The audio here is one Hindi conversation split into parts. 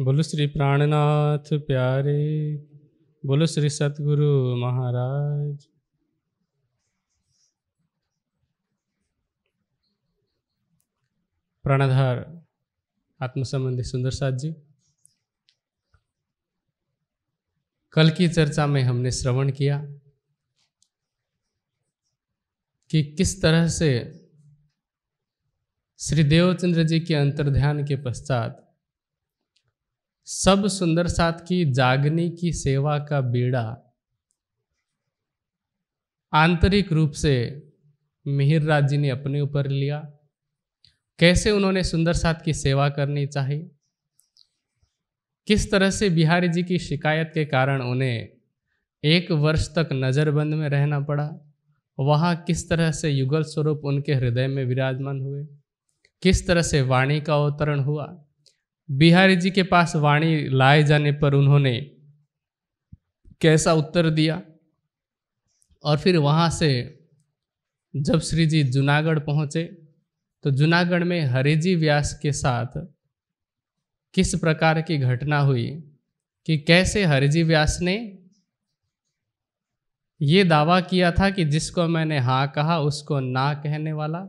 बोलो श्री प्राणनाथ प्यारे बोलो श्री सतगुरु महाराज प्राणाधार आत्मसंबंधी सुंदर साथ जी कल की चर्चा में हमने श्रवण किया कि किस तरह से श्री देवचंद्र जी के अंतर्ध्यान के पश्चात सब सुंदर साथ की जागनी की सेवा का बीड़ा आंतरिक रूप से मिहिर राज जी ने अपने ऊपर लिया कैसे उन्होंने सुंदर साथ की सेवा करनी चाहिए किस तरह से बिहारी जी की शिकायत के कारण उन्हें एक वर्ष तक नज़रबंद में रहना पड़ा वहाँ किस तरह से युगल स्वरूप उनके हृदय में विराजमान हुए किस तरह से वाणी का अवतरण हुआ बिहारी जी के पास वाणी लाए जाने पर उन्होंने कैसा उत्तर दिया और फिर वहाँ से जब श्री जी जूनागढ़ पहुँचे तो जूनागढ़ में हरिजी व्यास के साथ किस प्रकार की घटना हुई कि कैसे हरिजी व्यास ने ये दावा किया था कि जिसको मैंने हाँ कहा उसको ना कहने वाला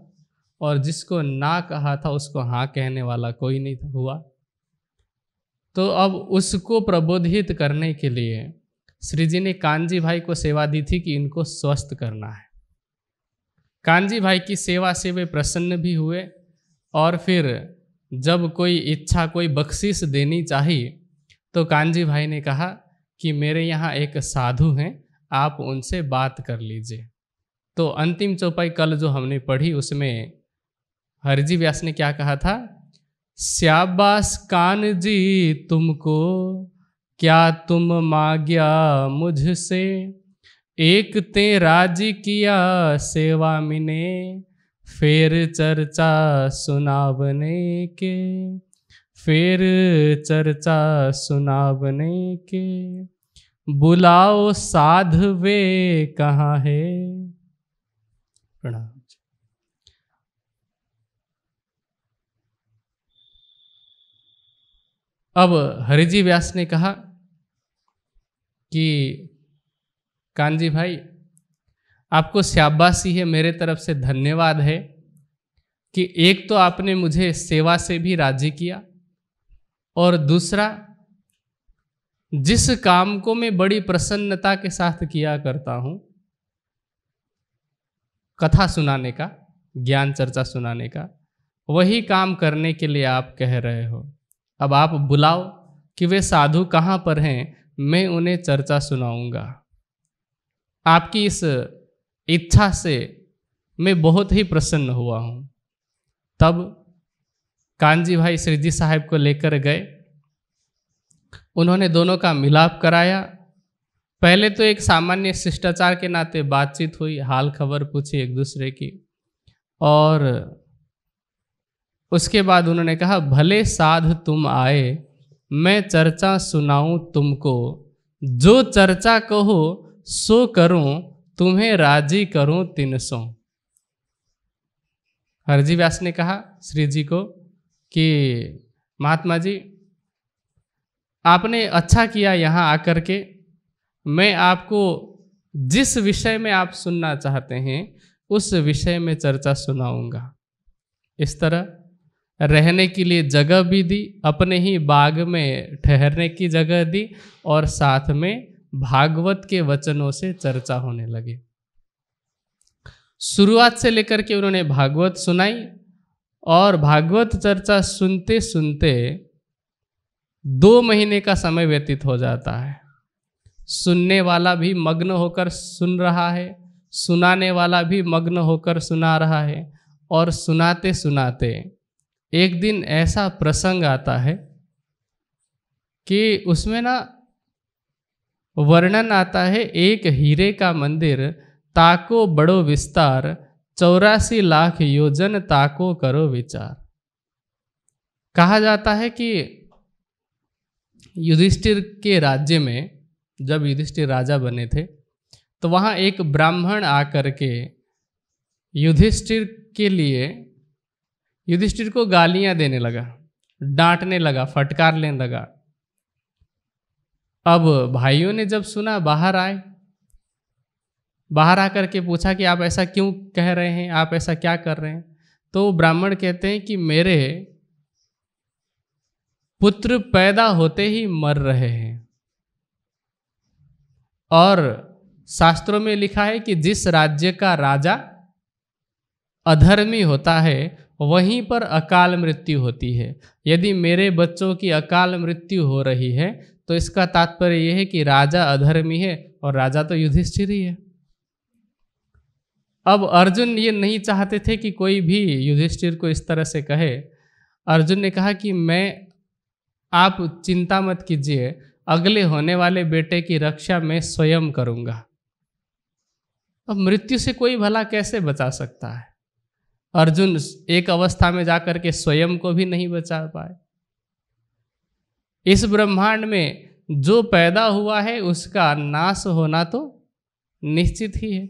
और जिसको ना कहा था उसको हाँ कहने वाला कोई नहीं हुआ तो अब उसको प्रबोधित करने के लिए श्री जी ने कांजी भाई को सेवा दी थी कि इनको स्वस्थ करना है कांजी भाई की सेवा से वे प्रसन्न भी हुए और फिर जब कोई इच्छा कोई बख्शिश देनी चाहिए तो कांजी भाई ने कहा कि मेरे यहाँ एक साधु हैं आप उनसे बात कर लीजिए तो अंतिम चौपाई कल जो हमने पढ़ी उसमें हरजी व्यास ने क्या कहा था श्याबास कान जी तुमको क्या तुम मांग्या मुझसे एक ते राजी किया सेवा मिने फिर चर्चा सुनावने के फिर चर्चा सुनावने के बुलाओ साध वे कहाँ है प्रणाम अब हरिजी व्यास ने कहा कि कांजी भाई आपको श्याबासी है मेरे तरफ से धन्यवाद है कि एक तो आपने मुझे सेवा से भी राजी किया और दूसरा जिस काम को मैं बड़ी प्रसन्नता के साथ किया करता हूँ कथा सुनाने का ज्ञान चर्चा सुनाने का वही काम करने के लिए आप कह रहे हो अब आप बुलाओ कि वे साधु कहाँ पर हैं मैं उन्हें चर्चा सुनाऊंगा आपकी इस इच्छा से मैं बहुत ही प्रसन्न हुआ हूँ तब कांजी भाई श्रीजी साहब को लेकर गए उन्होंने दोनों का मिलाप कराया पहले तो एक सामान्य शिष्टाचार के नाते बातचीत हुई हाल खबर पूछी एक दूसरे की और उसके बाद उन्होंने कहा भले साध तुम आए मैं चर्चा सुनाऊं तुमको जो चर्चा कहो सो करूं तुम्हें राजी करूं तीन सौ हरजी व्यास ने कहा श्री जी को कि महात्मा जी आपने अच्छा किया यहाँ आकर के मैं आपको जिस विषय में आप सुनना चाहते हैं उस विषय में चर्चा सुनाऊंगा इस तरह रहने के लिए जगह भी दी अपने ही बाग में ठहरने की जगह दी और साथ में भागवत के वचनों से चर्चा होने लगी शुरुआत से लेकर के उन्होंने भागवत सुनाई और भागवत चर्चा सुनते सुनते दो महीने का समय व्यतीत हो जाता है सुनने वाला भी मग्न होकर सुन रहा है सुनाने वाला भी मग्न होकर सुना रहा है और सुनाते सुनाते एक दिन ऐसा प्रसंग आता है कि उसमें ना वर्णन आता है एक हीरे का मंदिर ताको बड़ो विस्तार चौरासी लाख योजन ताको करो विचार कहा जाता है कि युधिष्ठिर के राज्य में जब युधिष्ठिर राजा बने थे तो वहाँ एक ब्राह्मण आकर के युधिष्ठिर के लिए युधिष्ठिर को गालियां देने लगा डांटने लगा फटकार लेने लगा अब भाइयों ने जब सुना बाहर आए बाहर आकर के पूछा कि आप ऐसा क्यों कह रहे हैं आप ऐसा क्या कर रहे हैं तो ब्राह्मण कहते हैं कि मेरे पुत्र पैदा होते ही मर रहे हैं और शास्त्रों में लिखा है कि जिस राज्य का राजा अधर्मी होता है वहीं पर अकाल मृत्यु होती है यदि मेरे बच्चों की अकाल मृत्यु हो रही है तो इसका तात्पर्य यह है कि राजा अधर्मी है और राजा तो युधिष्ठिर ही है अब अर्जुन ये नहीं चाहते थे कि कोई भी युधिष्ठिर को इस तरह से कहे अर्जुन ने कहा कि मैं आप चिंता मत कीजिए अगले होने वाले बेटे की रक्षा मैं स्वयं करूंगा अब मृत्यु से कोई भला कैसे बचा सकता है अर्जुन एक अवस्था में जाकर के स्वयं को भी नहीं बचा पाए इस ब्रह्मांड में जो पैदा हुआ है उसका नाश होना तो निश्चित ही है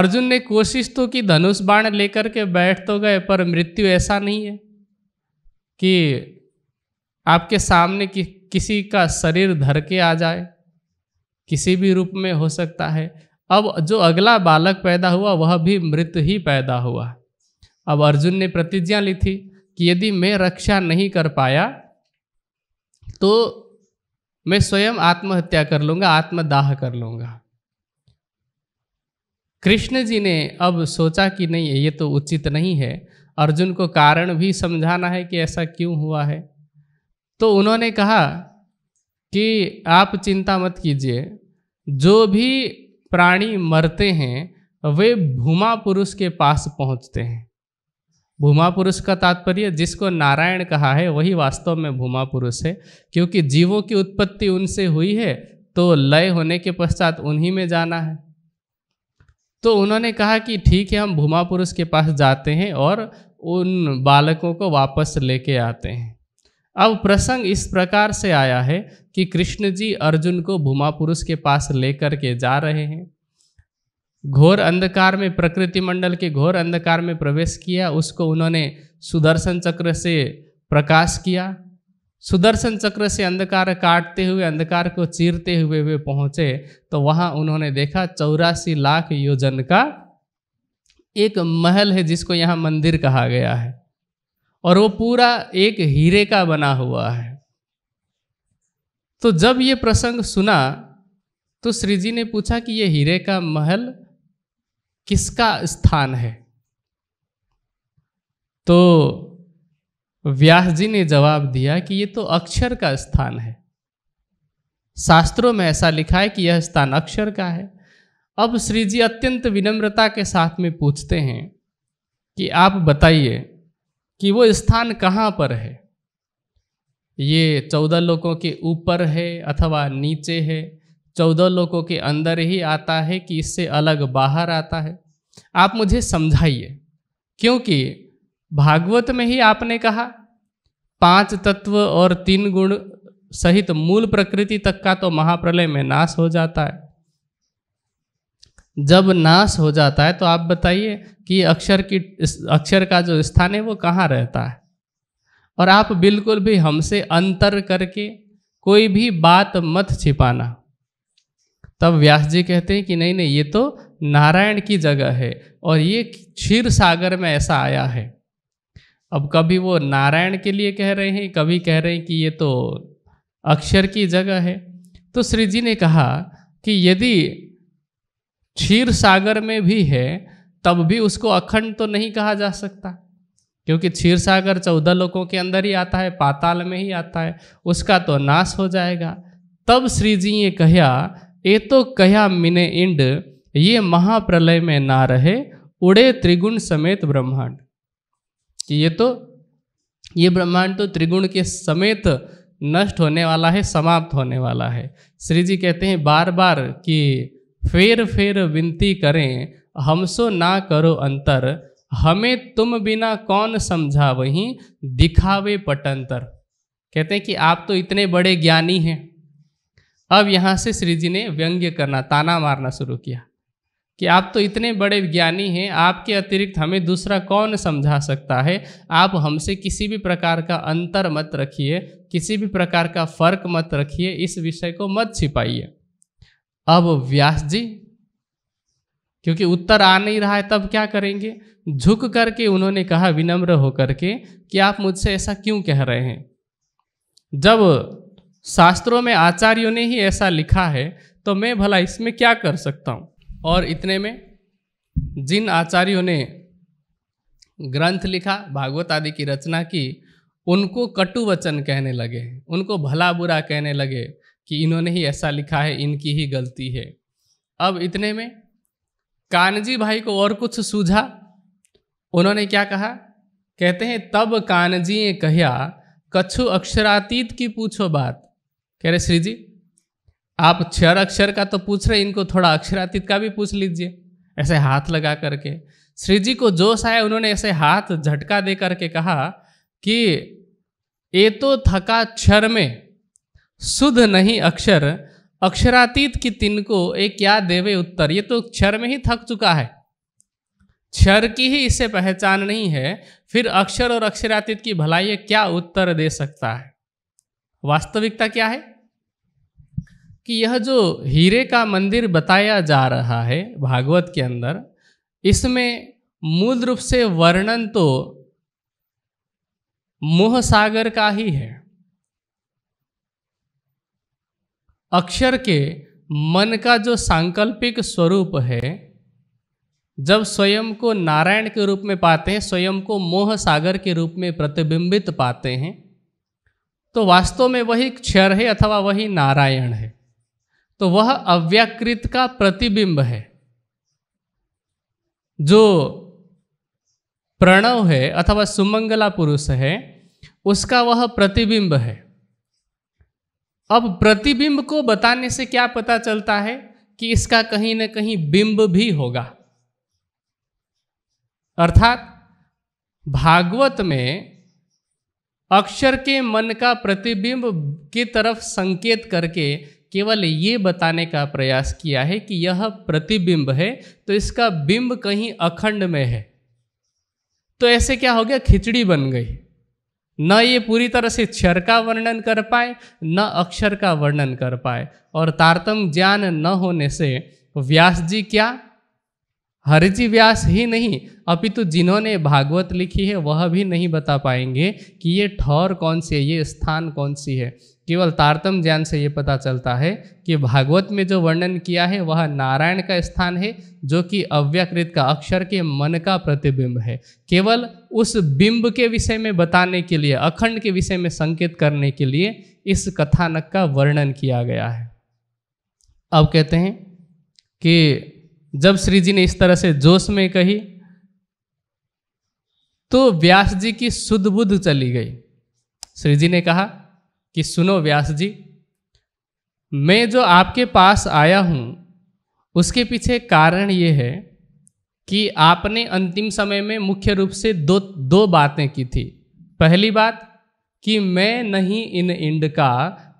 अर्जुन ने कोशिश तो की धनुष बाण लेकर के बैठ तो गए पर मृत्यु ऐसा नहीं है कि आपके सामने कि, किसी का शरीर धर के आ जाए किसी भी रूप में हो सकता है अब जो अगला बालक पैदा हुआ वह भी मृत ही पैदा हुआ अब अर्जुन ने प्रतिज्ञा ली थी कि यदि मैं रक्षा नहीं कर पाया तो मैं स्वयं आत्महत्या कर लूँगा आत्मदाह कर लूँगा कृष्ण जी ने अब सोचा कि नहीं ये तो उचित नहीं है अर्जुन को कारण भी समझाना है कि ऐसा क्यों हुआ है तो उन्होंने कहा कि आप चिंता मत कीजिए जो भी प्राणी मरते हैं वे भूमा पुरुष के पास पहुंचते हैं भूमा पुरुष का तात्पर्य जिसको नारायण कहा है वही वास्तव में भूमा पुरुष है क्योंकि जीवों की उत्पत्ति उनसे हुई है तो लय होने के पश्चात उन्हीं में जाना है तो उन्होंने कहा कि ठीक है हम भूमा पुरुष के पास जाते हैं और उन बालकों को वापस लेके आते हैं अब प्रसंग इस प्रकार से आया है कि कृष्ण जी अर्जुन को भूमा पुरुष के पास लेकर के जा रहे हैं घोर अंधकार में प्रकृति मंडल के घोर अंधकार में प्रवेश किया उसको उन्होंने सुदर्शन चक्र से प्रकाश किया सुदर्शन चक्र से अंधकार काटते हुए अंधकार को चीरते हुए वे पहुंचे तो वहां उन्होंने देखा चौरासी लाख योजन का एक महल है जिसको यहाँ मंदिर कहा गया है और वो पूरा एक हीरे का बना हुआ है तो जब ये प्रसंग सुना तो श्री जी ने पूछा कि ये हीरे का महल किसका स्थान है तो व्यास जी ने जवाब दिया कि ये तो अक्षर का स्थान है शास्त्रों में ऐसा लिखा है कि यह स्थान अक्षर का है अब श्री जी अत्यंत विनम्रता के साथ में पूछते हैं कि आप बताइए कि वो स्थान कहाँ पर है ये चौदह लोगों के ऊपर है अथवा नीचे है चौदह लोगों के अंदर ही आता है कि इससे अलग बाहर आता है आप मुझे समझाइए क्योंकि भागवत में ही आपने कहा पांच तत्व और तीन गुण सहित मूल प्रकृति तक का तो महाप्रलय में नाश हो जाता है जब नाश हो जाता है तो आप बताइए कि अक्षर की अक्षर का जो स्थान है वो कहाँ रहता है और आप बिल्कुल भी हमसे अंतर करके कोई भी बात मत छिपाना तब व्यास जी कहते हैं कि नहीं नहीं ये तो नारायण की जगह है और ये क्षीर सागर में ऐसा आया है अब कभी वो नारायण के लिए कह रहे हैं कभी कह रहे हैं कि ये तो अक्षर की जगह है तो श्री जी ने कहा कि यदि क्षीर सागर में भी है तब भी उसको अखंड तो नहीं कहा जा सकता क्योंकि क्षीर सागर चौदह लोगों के अंदर ही आता है पाताल में ही आता है उसका तो नाश हो जाएगा तब श्री जी ये कहया ये तो कहया मिने इंड ये महाप्रलय में ना रहे उड़े त्रिगुण समेत ब्रह्मांड ये तो ये ब्रह्मांड तो त्रिगुण के समेत नष्ट होने वाला है समाप्त होने वाला है श्री जी कहते हैं बार बार कि फेर फेर विनती करें हमसो ना करो अंतर हमें तुम बिना कौन समझा वहीं दिखावे पटंतर कहते हैं कि आप तो इतने बड़े ज्ञानी हैं अब यहाँ से श्री जी ने व्यंग्य करना ताना मारना शुरू किया कि आप तो इतने बड़े ज्ञानी हैं आपके अतिरिक्त हमें दूसरा कौन समझा सकता है आप हमसे किसी भी प्रकार का अंतर मत रखिए किसी भी प्रकार का फर्क मत रखिए इस विषय को मत छिपाइए अब व्यास जी क्योंकि उत्तर आ नहीं रहा है तब क्या करेंगे झुक करके उन्होंने कहा विनम्र होकर के कि आप मुझसे ऐसा क्यों कह रहे हैं जब शास्त्रों में आचार्यों ने ही ऐसा लिखा है तो मैं भला इसमें क्या कर सकता हूँ और इतने में जिन आचार्यों ने ग्रंथ लिखा भागवत आदि की रचना की उनको कटु वचन कहने लगे उनको भला बुरा कहने लगे कि इन्होंने ही ऐसा लिखा है इनकी ही गलती है अब इतने में कानजी भाई को और कुछ सूझा उन्होंने क्या कहा कहते हैं तब कानजी कहया कछु अक्षरातीत की पूछो बात कह रहे श्री जी आप क्षर अक्षर का तो पूछ रहे इनको थोड़ा अक्षरातीत का भी पूछ लीजिए ऐसे हाथ लगा करके श्री जी को जोश आया उन्होंने ऐसे हाथ झटका दे करके कहा कि ये तो थका क्षर में शुद्ध नहीं अक्षर अक्षरातीत की तिनको एक क्या देवे उत्तर ये तो क्षर में ही थक चुका है क्षर की ही इससे पहचान नहीं है फिर अक्षर और अक्षरातीत की भलाई क्या उत्तर दे सकता है वास्तविकता क्या है कि यह जो हीरे का मंदिर बताया जा रहा है भागवत के अंदर इसमें मूल रूप से वर्णन तो मोह सागर का ही है अक्षर के मन का जो सांकल्पिक स्वरूप है जब स्वयं को नारायण के रूप में पाते हैं स्वयं को मोह सागर के रूप में प्रतिबिंबित पाते हैं तो वास्तव में वही क्षर है अथवा वही नारायण है तो वह अव्याकृत का प्रतिबिंब है जो प्रणव है अथवा सुमंगला पुरुष है उसका वह प्रतिबिंब है अब प्रतिबिंब को बताने से क्या पता चलता है कि इसका कहीं ना कहीं बिंब भी होगा अर्थात भागवत में अक्षर के मन का प्रतिबिंब की तरफ संकेत करके केवल ये बताने का प्रयास किया है कि यह प्रतिबिंब है तो इसका बिंब कहीं अखंड में है तो ऐसे क्या हो गया खिचड़ी बन गई न ये पूरी तरह से क्षर का वर्णन कर पाए न अक्षर का वर्णन कर पाए और तारतम ज्ञान न होने से व्यास जी क्या हरिजी व्यास ही नहीं अपितु तो जिन्होंने भागवत लिखी है वह भी नहीं बता पाएंगे कि ये ठौर कौन सी है ये स्थान कौन सी है केवल तारतम ज्ञान से ये पता चलता है कि भागवत में जो वर्णन किया है वह नारायण का स्थान है जो कि अव्यकृत का अक्षर के मन का प्रतिबिंब है केवल उस बिंब के विषय में बताने के लिए अखंड के विषय में संकेत करने के लिए इस कथानक का वर्णन किया गया है अब कहते हैं कि जब श्री जी ने इस तरह से जोश में कही तो व्यास जी की शुद्ध बुद्ध चली गई श्री जी ने कहा कि सुनो व्यास जी मैं जो आपके पास आया हूँ उसके पीछे कारण ये है कि आपने अंतिम समय में मुख्य रूप से दो दो बातें की थी पहली बात कि मैं नहीं इन इंड का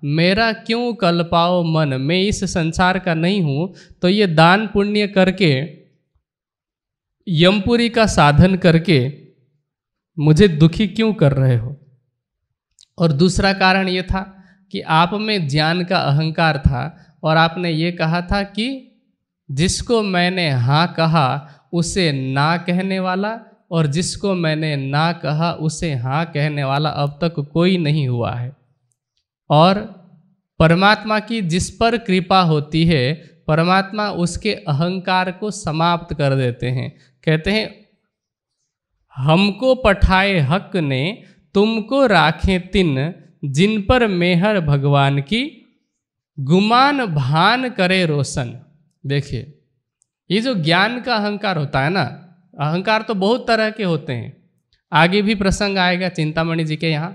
मेरा क्यों कल पाओ मन मैं इस संसार का नहीं हूँ तो ये दान पुण्य करके यमपुरी का साधन करके मुझे दुखी क्यों कर रहे हो और दूसरा कारण ये था कि आप में ज्ञान का अहंकार था और आपने ये कहा था कि जिसको मैंने हाँ कहा उसे ना कहने वाला और जिसको मैंने ना कहा उसे हाँ कहने वाला अब तक कोई नहीं हुआ है और परमात्मा की जिस पर कृपा होती है परमात्मा उसके अहंकार को समाप्त कर देते हैं कहते हैं हमको पठाए हक ने तुमको राखें तिन जिन पर मेहर भगवान की गुमान भान करे रोशन देखिए ये जो ज्ञान का अहंकार होता है ना अहंकार तो बहुत तरह के होते हैं आगे भी प्रसंग आएगा चिंतामणि जी के यहाँ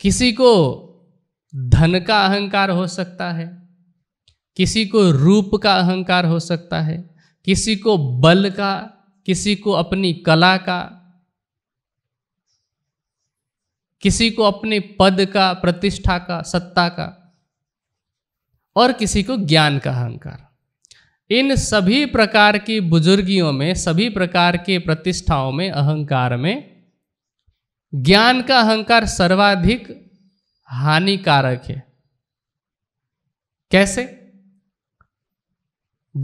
किसी को धन का अहंकार हो सकता है किसी को रूप का अहंकार हो सकता है किसी को बल का किसी को अपनी कला का किसी को अपने पद का प्रतिष्ठा का सत्ता का और किसी को ज्ञान का अहंकार इन सभी प्रकार की बुजुर्गियों में सभी प्रकार के प्रतिष्ठाओं में अहंकार में ज्ञान का अहंकार सर्वाधिक हानिकारक है कैसे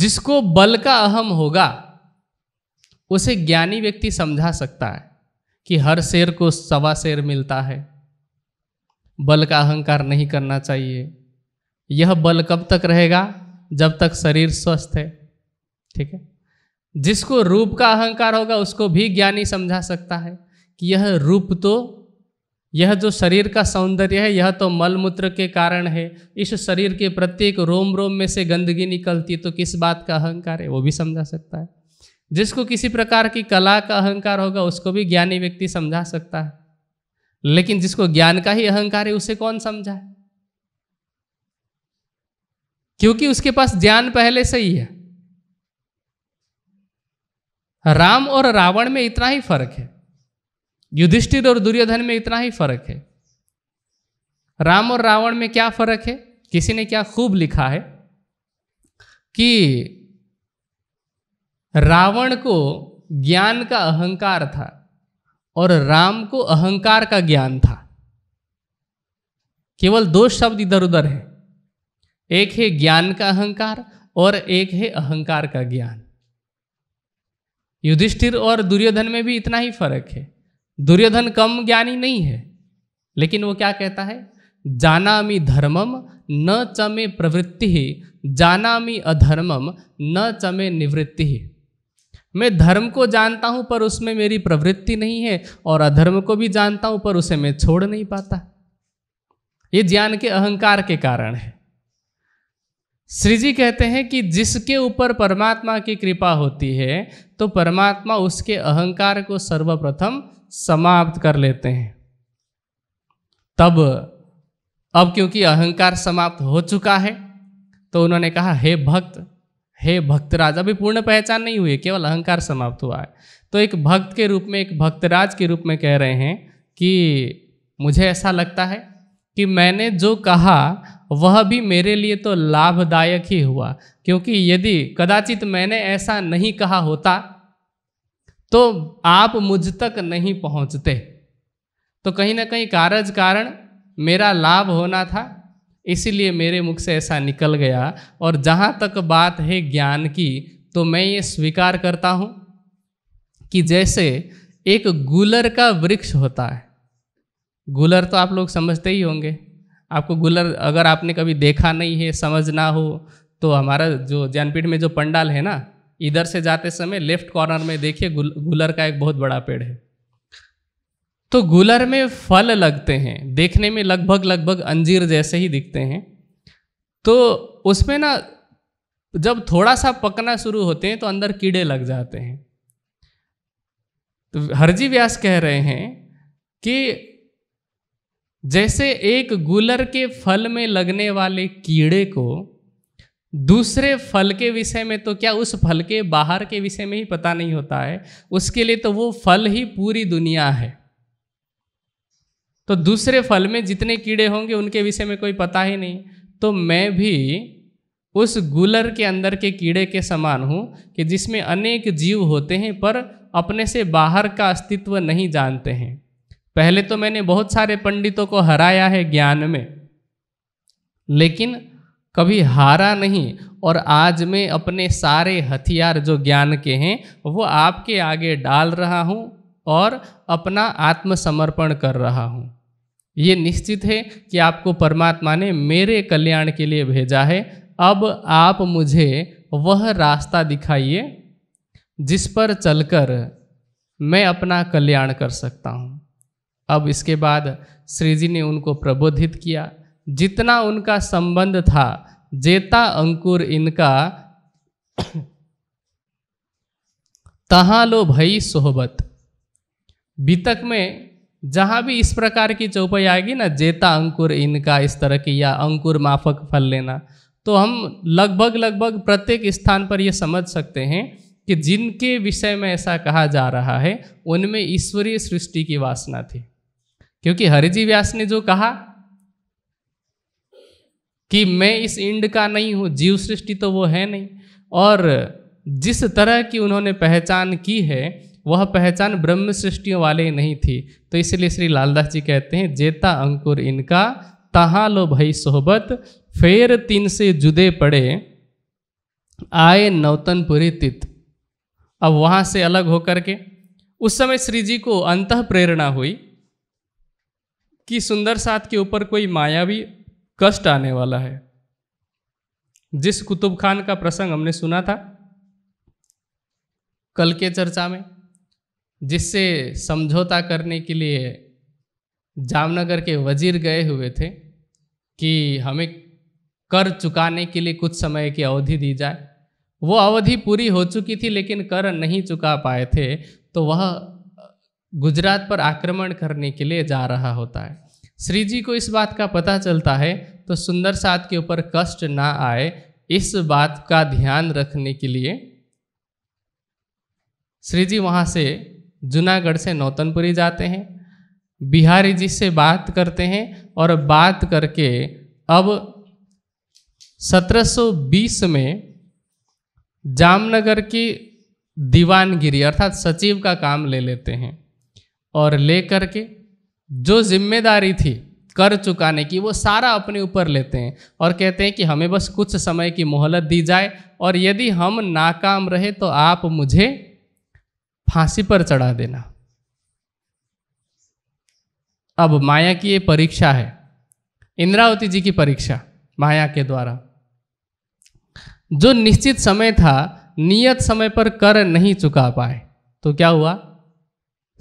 जिसको बल का अहम होगा उसे ज्ञानी व्यक्ति समझा सकता है कि हर शेर को सवा शेर मिलता है बल का अहंकार नहीं करना चाहिए यह बल कब तक रहेगा जब तक शरीर स्वस्थ है ठीक है जिसको रूप का अहंकार होगा उसको भी ज्ञानी समझा सकता है कि यह रूप तो यह जो शरीर का सौंदर्य है यह तो मल मूत्र के कारण है इस शरीर के प्रत्येक रोम रोम में से गंदगी निकलती है तो किस बात का अहंकार है वो भी समझा सकता है जिसको किसी प्रकार की कला का अहंकार होगा उसको भी ज्ञानी व्यक्ति समझा सकता है लेकिन जिसको ज्ञान का ही अहंकार है उसे कौन समझा क्योंकि उसके पास ज्ञान पहले से ही है राम और रावण में इतना ही फर्क है युधिष्ठिर और दुर्योधन में इतना ही फर्क है राम और रावण में क्या फर्क है किसी ने क्या खूब लिखा है कि रावण को ज्ञान का अहंकार था और राम को अहंकार का ज्ञान था केवल दो शब्द इधर उधर है एक है ज्ञान का अहंकार और एक है अहंकार का ज्ञान युधिष्ठिर और दुर्योधन में भी इतना ही फर्क है दुर्योधन कम ज्ञानी नहीं है लेकिन वो क्या कहता है मी धर्मम न चमे प्रवृत्ति ही मी अधर्मम न चमे निवृत्ति ही मैं धर्म को जानता हूँ पर उसमें मेरी प्रवृत्ति नहीं है और अधर्म को भी जानता हूँ पर उसे मैं छोड़ नहीं पाता ये ज्ञान के अहंकार के कारण है श्री जी कहते हैं कि जिसके ऊपर परमात्मा की कृपा होती है तो परमात्मा उसके अहंकार को सर्वप्रथम समाप्त कर लेते हैं तब अब क्योंकि अहंकार समाप्त हो चुका है तो उन्होंने कहा हे भक्त हे भक्तराज अभी पूर्ण पहचान नहीं हुई केवल अहंकार समाप्त हुआ है तो एक भक्त के रूप में एक भक्तराज के रूप में कह रहे हैं कि मुझे ऐसा लगता है कि मैंने जो कहा वह भी मेरे लिए तो लाभदायक ही हुआ क्योंकि यदि कदाचित मैंने ऐसा नहीं कहा होता तो आप मुझ तक नहीं पहुंचते तो कहीं ना कहीं कारज कारण मेरा लाभ होना था इसीलिए मेरे मुख से ऐसा निकल गया और जहाँ तक बात है ज्ञान की तो मैं ये स्वीकार करता हूँ कि जैसे एक गुलर का वृक्ष होता है गुलर तो आप लोग समझते ही होंगे आपको गुलर अगर आपने कभी देखा नहीं है समझ ना हो तो हमारा जो ज्ञानपीठ में जो पंडाल है ना इधर से जाते समय लेफ्ट कॉर्नर में देखिए गुलर का एक बहुत बड़ा पेड़ है तो गुलर में फल लगते हैं देखने में लगभग लगभग अंजीर जैसे ही दिखते हैं तो उसमें ना जब थोड़ा सा पकना शुरू होते हैं तो अंदर कीड़े लग जाते हैं तो हरजी व्यास कह रहे हैं कि जैसे एक गुलर के फल में लगने वाले कीड़े को दूसरे फल के विषय में तो क्या उस फल के बाहर के विषय में ही पता नहीं होता है उसके लिए तो वो फल ही पूरी दुनिया है तो दूसरे फल में जितने कीड़े होंगे उनके विषय में कोई पता ही नहीं तो मैं भी उस गुलर के अंदर के कीड़े के समान हूँ कि जिसमें अनेक जीव होते हैं पर अपने से बाहर का अस्तित्व नहीं जानते हैं पहले तो मैंने बहुत सारे पंडितों को हराया है ज्ञान में लेकिन कभी हारा नहीं और आज मैं अपने सारे हथियार जो ज्ञान के हैं वो आपके आगे डाल रहा हूँ और अपना आत्मसमर्पण कर रहा हूँ ये निश्चित है कि आपको परमात्मा ने मेरे कल्याण के लिए भेजा है अब आप मुझे वह रास्ता दिखाइए जिस पर चलकर मैं अपना कल्याण कर सकता हूँ अब इसके बाद श्री जी ने उनको प्रबोधित किया जितना उनका संबंध था जेता अंकुर इनका तहाँ लो भई सोहबत बीतक में जहाँ भी इस प्रकार की चौपाई आएगी ना जेता अंकुर इनका इस तरह की या अंकुर माफक फल लेना तो हम लगभग लगभग प्रत्येक स्थान पर यह समझ सकते हैं कि जिनके विषय में ऐसा कहा जा रहा है उनमें ईश्वरीय सृष्टि की वासना थी क्योंकि हरिजी व्यास ने जो कहा कि मैं इस इंड का नहीं हूँ जीव सृष्टि तो वो है नहीं और जिस तरह की उन्होंने पहचान की है वह पहचान ब्रह्म सृष्टियों वाले नहीं थी तो इसलिए श्री लालदास जी कहते हैं जेता अंकुर इनका तहाँ लो भई सोहबत फेर तीन से जुदे पड़े आए नौतनपुरी तित अब वहाँ से अलग होकर के उस समय श्री जी को अंत प्रेरणा हुई कि सुंदर साथ के ऊपर कोई मायावी कष्ट आने वाला है जिस कुतुब खान का प्रसंग हमने सुना था कल के चर्चा में जिससे समझौता करने के लिए जामनगर के वजीर गए हुए थे कि हमें कर चुकाने के लिए कुछ समय की अवधि दी जाए वो अवधि पूरी हो चुकी थी लेकिन कर नहीं चुका पाए थे तो वह गुजरात पर आक्रमण करने के लिए जा रहा होता है श्री जी को इस बात का पता चलता है तो सुंदर सात के ऊपर कष्ट ना आए इस बात का ध्यान रखने के लिए श्री जी वहाँ से जूनागढ़ से नौतनपुरी जाते हैं बिहारी जी से बात करते हैं और बात करके अब 1720 में जामनगर की दीवानगिरी अर्थात सचिव का काम ले लेते हैं और ले करके जो जिम्मेदारी थी कर चुकाने की वो सारा अपने ऊपर लेते हैं और कहते हैं कि हमें बस कुछ समय की मोहलत दी जाए और यदि हम नाकाम रहे तो आप मुझे फांसी पर चढ़ा देना अब माया की ये परीक्षा है इंद्रावती जी की परीक्षा माया के द्वारा जो निश्चित समय था नियत समय पर कर नहीं चुका पाए तो क्या हुआ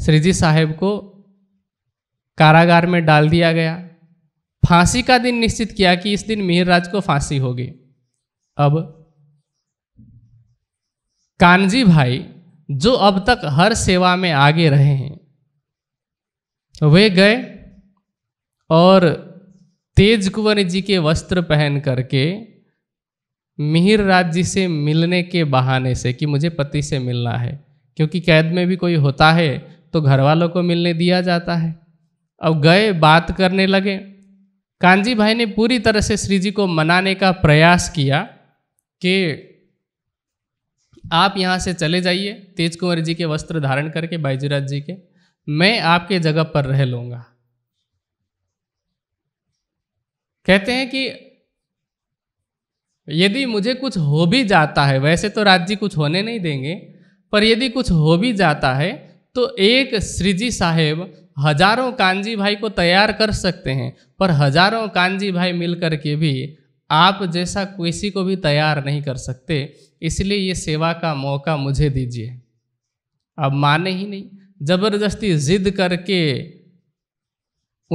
श्रीजी साहेब को कारागार में डाल दिया गया फांसी का दिन निश्चित किया कि इस दिन मिहिरराज को फांसी होगी अब कानजी भाई जो अब तक हर सेवा में आगे रहे हैं वे गए और तेज कुंवर जी के वस्त्र पहन करके मिहिर राज जी से मिलने के बहाने से कि मुझे पति से मिलना है क्योंकि कैद में भी कोई होता है तो घर वालों को मिलने दिया जाता है अब गए बात करने लगे कांजी भाई ने पूरी तरह से श्री जी को मनाने का प्रयास किया कि आप यहाँ से चले जाइए तेज कुंवर जी के वस्त्र धारण करके बाइजूराज जी के मैं आपके जगह पर रह लूँगा कहते हैं कि यदि मुझे कुछ हो भी जाता है वैसे तो राज्य कुछ होने नहीं देंगे पर यदि कुछ हो भी जाता है तो एक श्रीजी साहेब हजारों कांजी भाई को तैयार कर सकते हैं पर हजारों कांजी भाई मिलकर के भी आप जैसा किसी को भी तैयार नहीं कर सकते इसलिए ये सेवा का मौका मुझे दीजिए अब माने ही नहीं ज़बरदस्ती जिद करके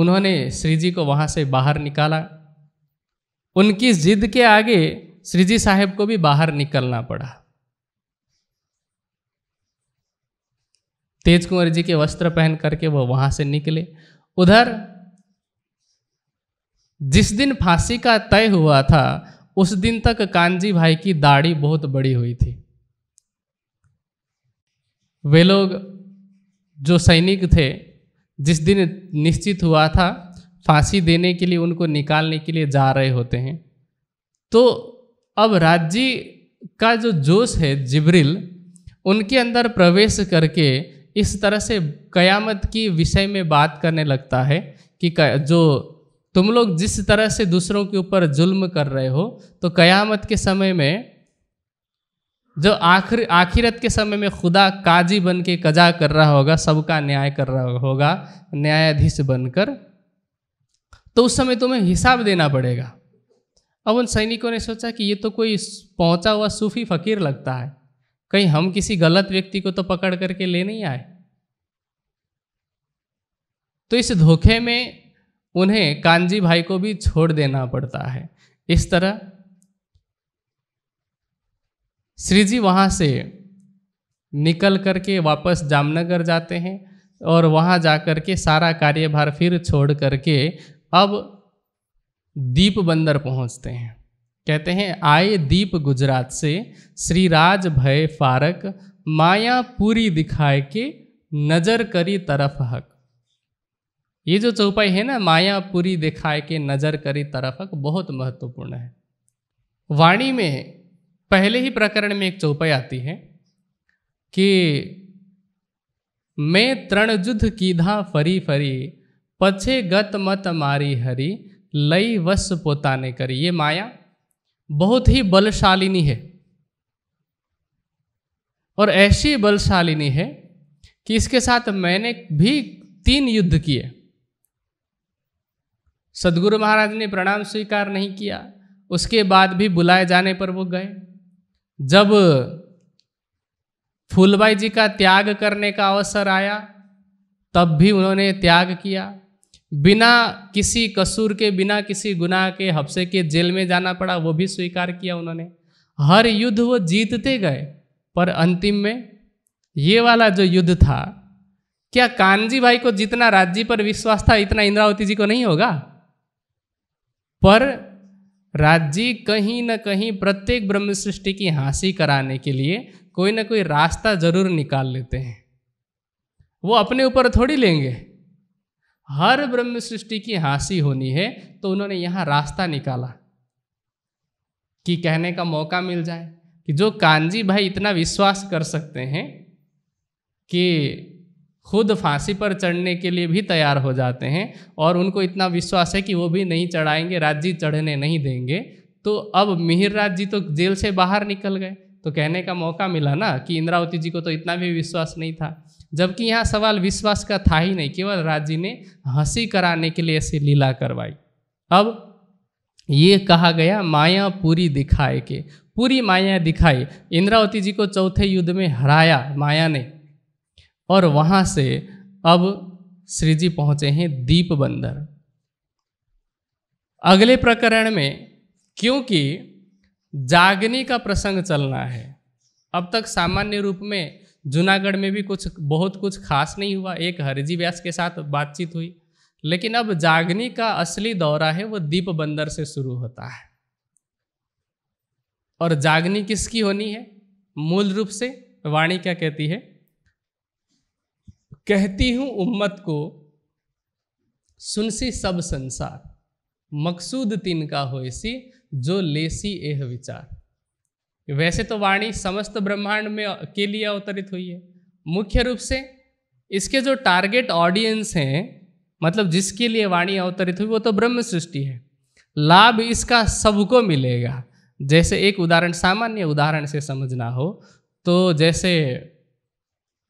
उन्होंने श्री जी को वहाँ से बाहर निकाला उनकी जिद के आगे श्री जी साहेब को भी बाहर निकलना पड़ा तेज कुंवर जी के वस्त्र पहन करके वह वहां से निकले उधर जिस दिन फांसी का तय हुआ था उस दिन तक कांजी भाई की दाढ़ी बहुत बड़ी हुई थी वे लोग जो सैनिक थे जिस दिन निश्चित हुआ था फांसी देने के लिए उनको निकालने के लिए जा रहे होते हैं तो अब राज्य का जो जोश है जिब्रिल उनके अंदर प्रवेश करके इस तरह से कयामत की विषय में बात करने लगता है कि जो तुम लोग जिस तरह से दूसरों के ऊपर जुल्म कर रहे हो तो कयामत के समय में जो आखिर आखिरत के समय में खुदा काजी बन के कजा कर रहा होगा सबका न्याय कर रहा होगा न्यायाधीश बनकर तो उस समय तुम्हें हिसाब देना पड़ेगा अब उन सैनिकों ने सोचा कि ये तो कोई पहुंचा हुआ सूफी फकीर लगता है कहीं हम किसी गलत व्यक्ति को तो पकड़ करके ले नहीं आए तो इस धोखे में उन्हें कांजी भाई को भी छोड़ देना पड़ता है इस तरह श्री जी से निकल करके वापस जामनगर जाते हैं और वहां जा के सारा कार्यभार फिर छोड़ करके अब दीप बंदर पहुंचते हैं कहते हैं आए दीप गुजरात से श्रीराज भय फारक माया पूरी दिखाए के नजर करी तरफ हक ये जो चौपाई है ना माया पूरी दिखाए के नजर करी तरफ हक बहुत महत्वपूर्ण है वाणी में पहले ही प्रकरण में एक चौपाई आती है कि मैं तृण की कीधा फरी फरी पछे गत मत मारी हरी लई वश पोता ने करी ये माया बहुत ही बलशालिनी है और ऐसी बलशालिनी है कि इसके साथ मैंने भी तीन युद्ध किए सदगुरु महाराज ने प्रणाम स्वीकार नहीं किया उसके बाद भी बुलाए जाने पर वो गए जब फूलबाई जी का त्याग करने का अवसर आया तब भी उन्होंने त्याग किया बिना किसी कसूर के बिना किसी गुनाह के हफ्से के जेल में जाना पड़ा वो भी स्वीकार किया उन्होंने हर युद्ध वो जीतते गए पर अंतिम में ये वाला जो युद्ध था क्या कानजी भाई को जितना राज्य पर विश्वास था इतना इंद्रावती जी को नहीं होगा पर राज्य कहीं ना कहीं प्रत्येक ब्रह्म सृष्टि की हाँसी कराने के लिए कोई ना कोई रास्ता जरूर निकाल लेते हैं वो अपने ऊपर थोड़ी लेंगे हर ब्रह्म सृष्टि की हासी होनी है तो उन्होंने यहाँ रास्ता निकाला कि कहने का मौका मिल जाए कि जो कांजी भाई इतना विश्वास कर सकते हैं कि खुद फांसी पर चढ़ने के लिए भी तैयार हो जाते हैं और उनको इतना विश्वास है कि वो भी नहीं चढ़ाएंगे राज्य चढ़ने नहीं देंगे तो अब मिहिर राज जी तो जेल से बाहर निकल गए तो कहने का मौका मिला ना कि इंद्रावती जी को तो इतना भी विश्वास नहीं था जबकि यहाँ सवाल विश्वास का था ही नहीं केवल राजी ने हंसी कराने के लिए ऐसी लीला करवाई अब ये कहा गया माया पूरी दिखाए के पूरी माया दिखाई इंद्रावती जी को चौथे युद्ध में हराया माया ने और वहाँ से अब श्री जी पहुँचे हैं दीप बंदर अगले प्रकरण में क्योंकि जागनी का प्रसंग चलना है अब तक सामान्य रूप में जूनागढ़ में भी कुछ बहुत कुछ खास नहीं हुआ एक हरजी व्यास के साथ बातचीत हुई लेकिन अब जागनी का असली दौरा है वो दीप बंदर से शुरू होता है और जागनी किसकी होनी है मूल रूप से वाणी क्या कहती है कहती हूं उम्मत को सुनसी सब संसार मकसूद तीन का हो इसी जो लेसी एह विचार वैसे तो वाणी समस्त ब्रह्मांड में के लिए अवतरित हुई है मुख्य रूप से इसके जो टारगेट ऑडियंस हैं मतलब जिसके लिए वाणी अवतरित हुई वो तो ब्रह्म सृष्टि है लाभ इसका सबको मिलेगा जैसे एक उदाहरण सामान्य उदाहरण से समझना हो तो जैसे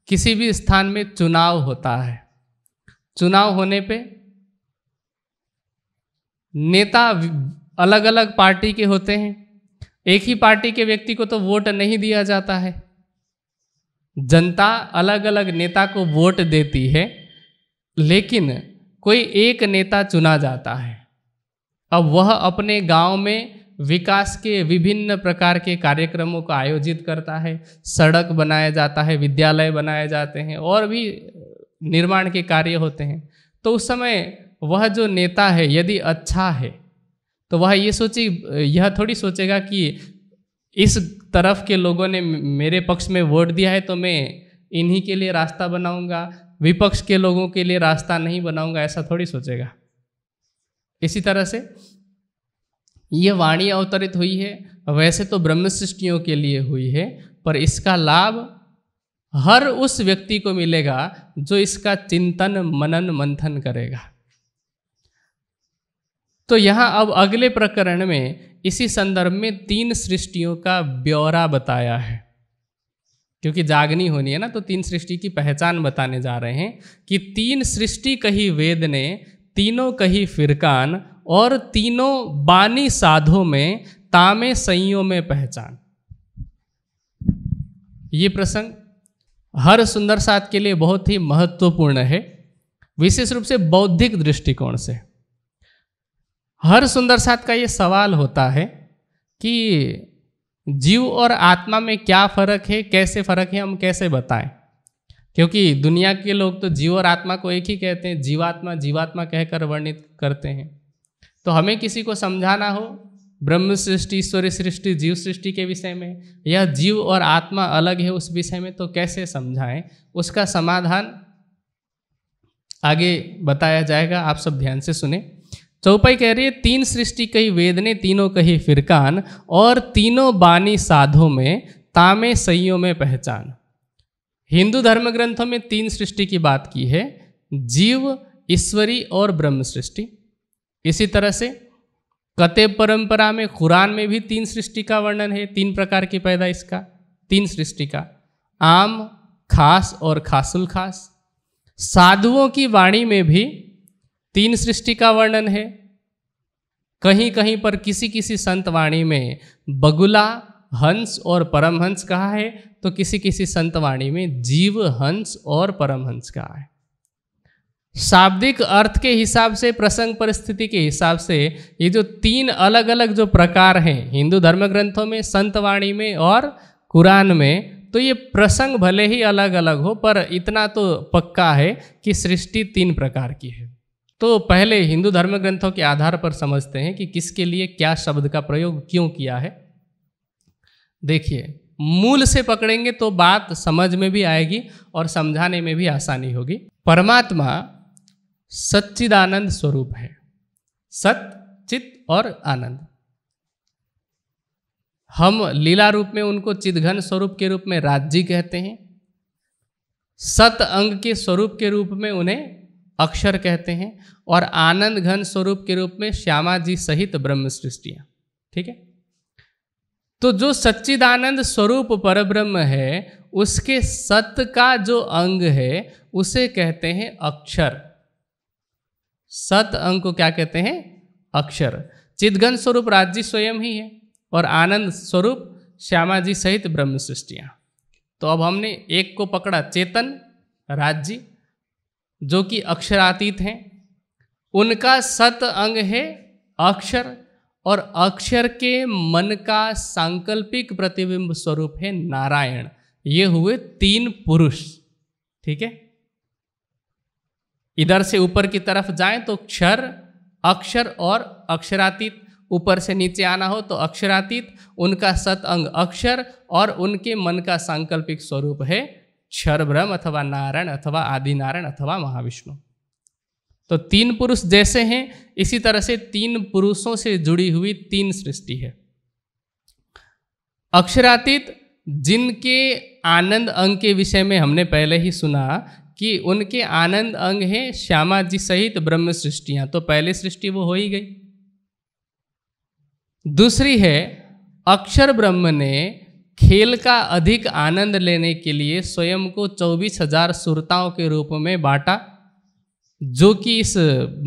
किसी भी स्थान में चुनाव होता है चुनाव होने पे नेता अलग अलग पार्टी के होते हैं एक ही पार्टी के व्यक्ति को तो वोट नहीं दिया जाता है जनता अलग अलग नेता को वोट देती है लेकिन कोई एक नेता चुना जाता है अब वह अपने गांव में विकास के विभिन्न प्रकार के कार्यक्रमों का आयोजित करता है सड़क बनाया जाता है विद्यालय बनाए जाते हैं और भी निर्माण के कार्य होते हैं तो उस समय वह जो नेता है यदि अच्छा है तो वह ये सोचे यह थोड़ी सोचेगा कि इस तरफ के लोगों ने मेरे पक्ष में वोट दिया है तो मैं इन्हीं के लिए रास्ता बनाऊंगा विपक्ष के लोगों के लिए रास्ता नहीं बनाऊंगा ऐसा थोड़ी सोचेगा इसी तरह से यह वाणी अवतरित हुई है वैसे तो ब्रह्म सृष्टियों के लिए हुई है पर इसका लाभ हर उस व्यक्ति को मिलेगा जो इसका चिंतन मनन मंथन करेगा तो यहाँ अब अगले प्रकरण में इसी संदर्भ में तीन सृष्टियों का ब्यौरा बताया है क्योंकि जागनी होनी है ना तो तीन सृष्टि की पहचान बताने जा रहे हैं कि तीन सृष्टि कही वेद ने तीनों कही फिरकान और तीनों बानी साधों में तामे संयों में पहचान ये प्रसंग हर सुंदर साथ के लिए बहुत ही महत्वपूर्ण है विशेष रूप से बौद्धिक दृष्टिकोण से हर सुंदर साथ का ये सवाल होता है कि जीव और आत्मा में क्या फ़र्क है कैसे फ़र्क है हम कैसे बताएं क्योंकि दुनिया के लोग तो जीव और आत्मा को एक ही कहते हैं जीवात्मा जीवात्मा कहकर वर्णित करते हैं तो हमें किसी को समझाना हो ब्रह्म सृष्टि ईश्वरी सृष्टि जीव सृष्टि के विषय में यह जीव और आत्मा अलग है उस विषय में तो कैसे समझाएं उसका समाधान आगे बताया जाएगा आप सब ध्यान से सुने चौपाई कह रही है तीन सृष्टि कही वेद ने तीनों कही फिरकान और तीनों बानी साधो में तामे सयो में पहचान हिंदू धर्म ग्रंथों में तीन सृष्टि की बात की है जीव ईश्वरी और ब्रह्म सृष्टि इसी तरह से कते परंपरा में कुरान में भी तीन सृष्टि का वर्णन है तीन प्रकार की पैदाइश का तीन सृष्टि का आम खास और खासुल खास साधुओं की वाणी में भी तीन सृष्टि का वर्णन है कहीं कहीं पर किसी किसी संत वाणी में बगुला हंस और परमहंस कहा है तो किसी किसी संत वाणी में जीव हंस और परमहंस कहा है शाब्दिक अर्थ के हिसाब से प्रसंग परिस्थिति के हिसाब से ये जो तीन अलग अलग जो प्रकार हैं हिंदू धर्म ग्रंथों में संतवाणी में और कुरान में तो ये प्रसंग भले ही अलग अलग हो पर इतना तो पक्का है कि सृष्टि तीन प्रकार की है तो पहले हिंदू धर्म ग्रंथों के आधार पर समझते हैं कि किसके लिए क्या शब्द का प्रयोग क्यों किया है देखिए मूल से पकड़ेंगे तो बात समझ में भी आएगी और समझाने में भी आसानी होगी परमात्मा सच्चिदानंद स्वरूप है सत चित और आनंद हम लीला रूप में उनको चिदघन स्वरूप के रूप में राज्य कहते हैं सत अंग के स्वरूप के रूप में उन्हें अक्षर कहते हैं और आनंद घन स्वरूप के रूप में श्यामा जी सहित ब्रह्म सृष्टिया ठीक है तो जो सच्चिदानंद स्वरूप परब्रह्म है उसके सत का जो अंग है उसे कहते हैं अक्षर सत अंग को क्या कहते हैं अक्षर चिदघन स्वरूप राज्य स्वयं ही है और आनंद स्वरूप श्यामा जी सहित ब्रह्म सृष्टिया तो अब हमने एक को पकड़ा चेतन राज्य जो कि अक्षरातीत हैं उनका सत अंग है अक्षर और अक्षर के मन का सांकल्पिक प्रतिबिंब स्वरूप है नारायण ये हुए तीन पुरुष ठीक है इधर से ऊपर की तरफ जाएं तो क्षर अक्षर और अक्षरातीत ऊपर से नीचे आना हो तो अक्षरातीत उनका सत अंग अक्षर और उनके मन का सांकल्पिक स्वरूप है क्षर ब्रह्म अथवा नारायण अथवा आदि नारायण अथवा महाविष्णु तो तीन पुरुष जैसे हैं इसी तरह से तीन पुरुषों से जुड़ी हुई तीन सृष्टि है अक्षरातीत जिनके आनंद अंग के विषय में हमने पहले ही सुना कि उनके आनंद अंग हैं श्यामा जी सहित ब्रह्म सृष्टियां तो पहले सृष्टि वो हो ही गई दूसरी है अक्षर ब्रह्म ने खेल का अधिक आनंद लेने के लिए स्वयं को चौबीस हजार सुरताओं के रूप में बांटा जो कि इस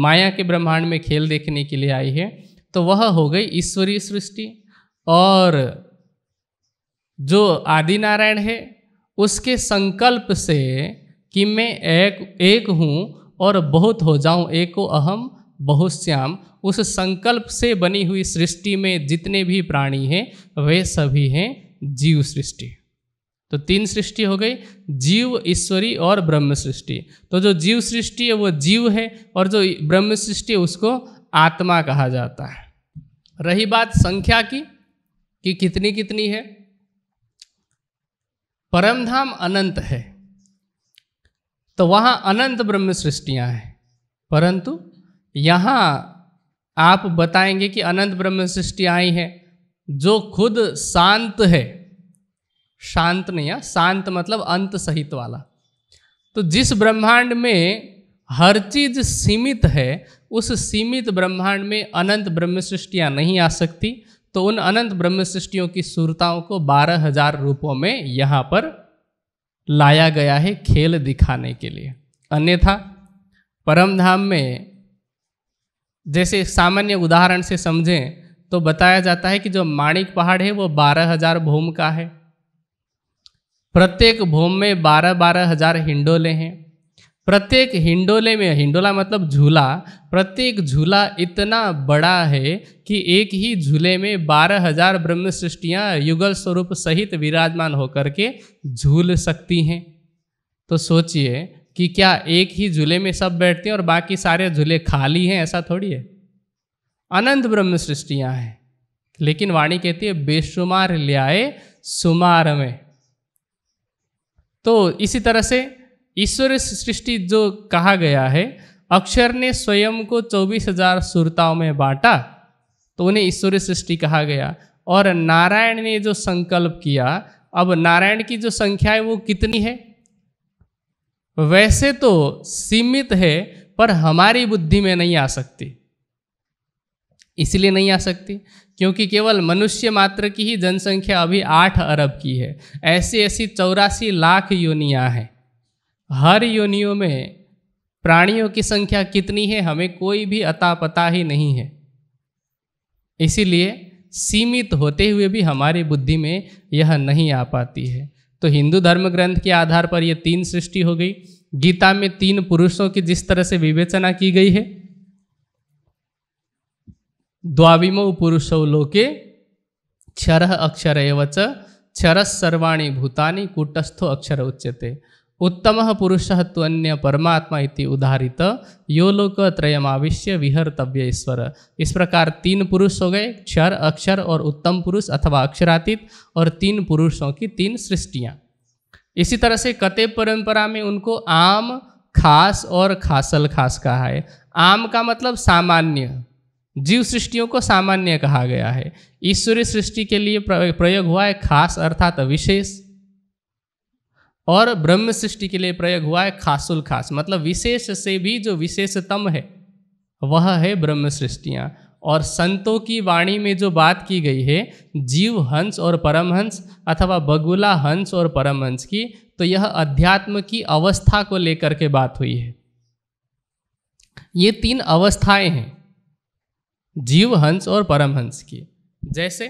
माया के ब्रह्मांड में खेल देखने के लिए आई है तो वह हो गई ईश्वरीय सृष्टि और जो आदि नारायण है उसके संकल्प से कि मैं एक एक हूँ और बहुत हो जाऊँ एको अहम बहुश्याम उस संकल्प से बनी हुई सृष्टि में जितने भी प्राणी हैं वे सभी हैं जीव सृष्टि तो तीन सृष्टि हो गई जीव ईश्वरी और ब्रह्म सृष्टि तो जो जीव सृष्टि है वो जीव है और जो ब्रह्म सृष्टि है उसको आत्मा कहा जाता है रही बात संख्या की कि कितनी कितनी है परमधाम अनंत है तो वहाँ अनंत ब्रह्म सृष्टियाँ हैं परंतु यहाँ आप बताएंगे कि अनंत ब्रह्म सृष्टि आई हैं जो खुद शांत है शांत नहीं है शांत मतलब अंत सहित वाला तो जिस ब्रह्मांड में हर चीज सीमित है उस सीमित ब्रह्मांड में अनंत ब्रह्म सृष्टियाँ नहीं आ सकती तो उन अनंत ब्रह्म सृष्टियों की सुरताओं को बारह हजार रूपों में यहाँ पर लाया गया है खेल दिखाने के लिए अन्यथा परमधाम में जैसे सामान्य उदाहरण से समझें तो बताया जाता है कि जो माणिक पहाड़ है वो बारह हजार भूम का है प्रत्येक भूम में बारह बारह हजार हिंडोले हैं प्रत्येक हिंडोले में हिंडोला मतलब झूला प्रत्येक झूला इतना बड़ा है कि एक ही झूले में बारह हजार ब्रह्म सृष्टियाँ युगल स्वरूप सहित विराजमान होकर के झूल सकती हैं तो सोचिए कि क्या एक ही झूले में सब बैठते हैं और बाकी सारे झूले खाली हैं ऐसा थोड़ी है अनंत ब्रह्म सृष्टियाँ हैं लेकिन वाणी कहती है बेशुमार ल्याय सुमार में तो इसी तरह से ईश्वर सृष्टि जो कहा गया है अक्षर ने स्वयं को चौबीस हजार सुरताओं में बांटा तो उन्हें ईश्वर सृष्टि कहा गया और नारायण ने जो संकल्प किया अब नारायण की जो संख्या है वो कितनी है वैसे तो सीमित है पर हमारी बुद्धि में नहीं आ सकती इसलिए नहीं आ सकती क्योंकि केवल मनुष्य मात्र की ही जनसंख्या अभी आठ अरब की है ऐसी ऐसी चौरासी लाख योनियाँ हैं हर योनियों में प्राणियों की संख्या कितनी है हमें कोई भी अता पता ही नहीं है इसीलिए सीमित होते हुए भी हमारी बुद्धि में यह नहीं आ पाती है तो हिंदू धर्म ग्रंथ के आधार पर यह तीन सृष्टि हो गई गीता में तीन पुरुषों की जिस तरह से विवेचना की गई है द्वाविमो पुरुषौ लोके क्षर अक्षर एवच क्षर सर्वाणी भूतानी कूटस्थो अक्षर उच्यते उत्तम पुरुष तो अन्य परमात्मा इति उदाहरित यो लोक त्रयमाविश्य विहर्तव्य ईश्वर इस प्रकार तीन पुरुष हो गए क्षर अक्षर और उत्तम पुरुष अथवा अक्षरातीत और तीन पुरुषों की तीन सृष्टियाँ इसी तरह से कते परंपरा में उनको आम खास और खासल खास कहा है आम का मतलब सामान्य जीव सृष्टियों को सामान्य कहा गया है ईश्वरीय सृष्टि के लिए प्रयोग हुआ है खास अर्थात विशेष और ब्रह्म सृष्टि के लिए प्रयोग हुआ है खासुल खास मतलब विशेष से भी जो विशेषतम है वह है ब्रह्म सृष्टियाँ और संतों की वाणी में जो बात की गई है जीव हंस और परमहंस अथवा बगुला हंस और परमहंस की तो यह अध्यात्म की अवस्था को लेकर के बात हुई है ये तीन अवस्थाएं हैं जीव हंस और परमहंस की जैसे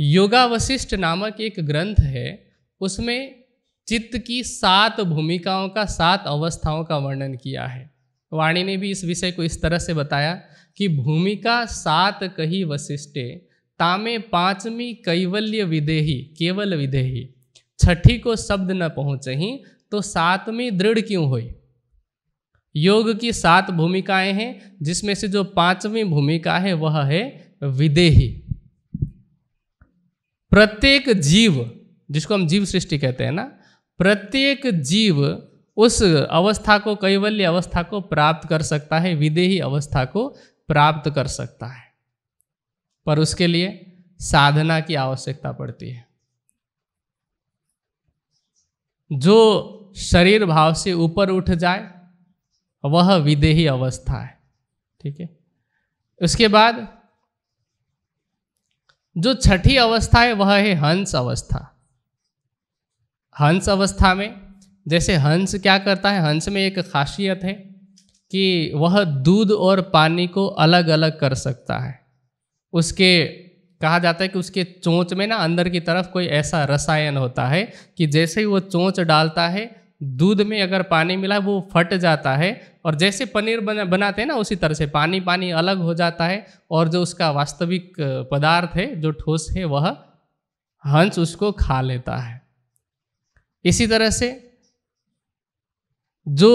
योगावशिष्ट नामक एक ग्रंथ है उसमें चित्त की सात भूमिकाओं का सात अवस्थाओं का वर्णन किया है वाणी ने भी इस विषय को इस तरह से बताया कि भूमिका सात कही वशिष्ठे तामे पांचवी कैवल्य विदेही केवल विदेही छठी को शब्द न पहुँचही तो सातवीं दृढ़ क्यों हुई योग की सात भूमिकाएं हैं जिसमें से जो पांचवी भूमिका है वह है विदेही प्रत्येक जीव जिसको हम जीव सृष्टि कहते हैं ना प्रत्येक जीव उस अवस्था को कैवल्य अवस्था को प्राप्त कर सकता है विदेही अवस्था को प्राप्त कर सकता है पर उसके लिए साधना की आवश्यकता पड़ती है जो शरीर भाव से ऊपर उठ जाए वह विदेही अवस्था है ठीक है उसके बाद जो छठी अवस्था है वह है हंस अवस्था हंस अवस्था में जैसे हंस क्या करता है हंस में एक खासियत है कि वह दूध और पानी को अलग अलग कर सकता है उसके कहा जाता है कि उसके चोंच में ना अंदर की तरफ कोई ऐसा रसायन होता है कि जैसे ही वो चोंच डालता है दूध में अगर पानी मिला वो फट जाता है और जैसे पनीर बना बनाते हैं ना उसी तरह से पानी पानी अलग हो जाता है और जो उसका वास्तविक पदार्थ है जो ठोस है वह हंस उसको खा लेता है इसी तरह से जो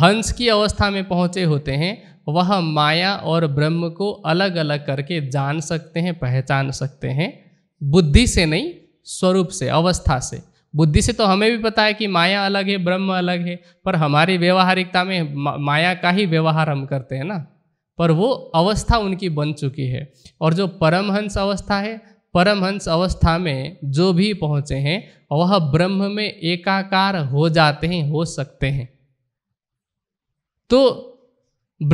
हंस की अवस्था में पहुँचे होते हैं वह माया और ब्रह्म को अलग अलग करके जान सकते हैं पहचान सकते हैं बुद्धि से नहीं स्वरूप से अवस्था से बुद्धि से तो हमें भी पता है कि माया अलग है ब्रह्म अलग है पर हमारी व्यवहारिकता में माया का ही व्यवहार हम करते हैं ना पर वो अवस्था उनकी बन चुकी है और जो परमहंस अवस्था है परमहंस अवस्था में जो भी पहुँचे हैं वह ब्रह्म में एकाकार हो जाते हैं हो सकते हैं तो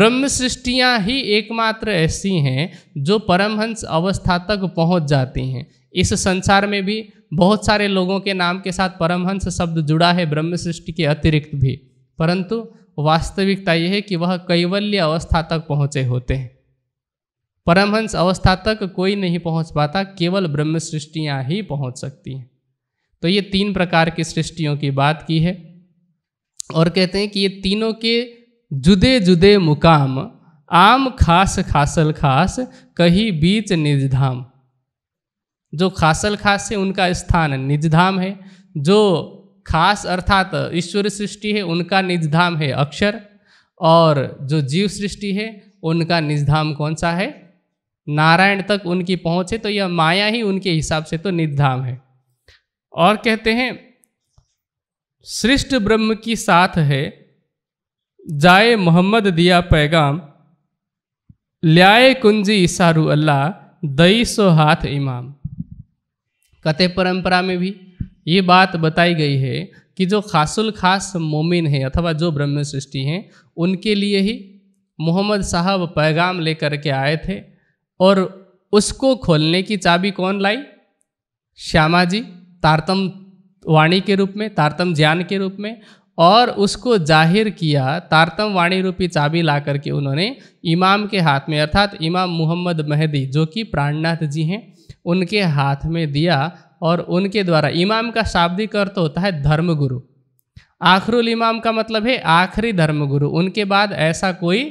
ब्रह्म सृष्टियाँ ही एकमात्र ऐसी हैं जो परमहंस अवस्था तक पहुँच जाती हैं इस संसार में भी बहुत सारे लोगों के नाम के साथ परमहंस शब्द जुड़ा है ब्रह्म सृष्टि के अतिरिक्त भी परंतु वास्तविकता यह है कि वह कैवल्य अवस्था तक पहुँचे होते हैं परमहंस अवस्था तक कोई नहीं पहुँच पाता केवल ब्रह्म सृष्टियाँ ही पहुँच सकती हैं तो ये तीन प्रकार की सृष्टियों की बात की है और कहते हैं कि ये तीनों के जुदे जुदे मुकाम आम खास खासल खास कहीं बीच निजधाम जो खासल खास है उनका स्थान निजधाम है जो खास अर्थात ईश्वर सृष्टि है उनका निजधाम है अक्षर और जो जीव सृष्टि है उनका निजधाम कौन सा है नारायण तक उनकी पहुँच है तो यह माया ही उनके हिसाब से तो निजधाम है और कहते हैं सृष्ट ब्रह्म की साथ है जाए मोहम्मद दिया पैगाम ल्याए कुंजी इशारू अल्लाह दई सो हाथ इमाम कते परंपरा में भी ये बात बताई गई है कि जो खासुल खास मोमिन हैं अथवा जो ब्रह्म सृष्टि हैं उनके लिए ही मोहम्मद साहब पैगाम लेकर के आए थे और उसको खोलने की चाबी कौन लाई श्यामा जी तारतम वाणी के रूप में तारतम ज्ञान के रूप में और उसको जाहिर किया तारतम वाणी रूपी चाबी ला करके उन्होंने इमाम के हाथ में अर्थात इमाम मोहम्मद महदी जो कि प्राणनाथ जी हैं उनके हाथ में दिया और उनके द्वारा इमाम का शाब्दिक अर्थ होता है धर्मगुरु आखरुल इमाम का मतलब है आखिरी धर्मगुरु उनके बाद ऐसा कोई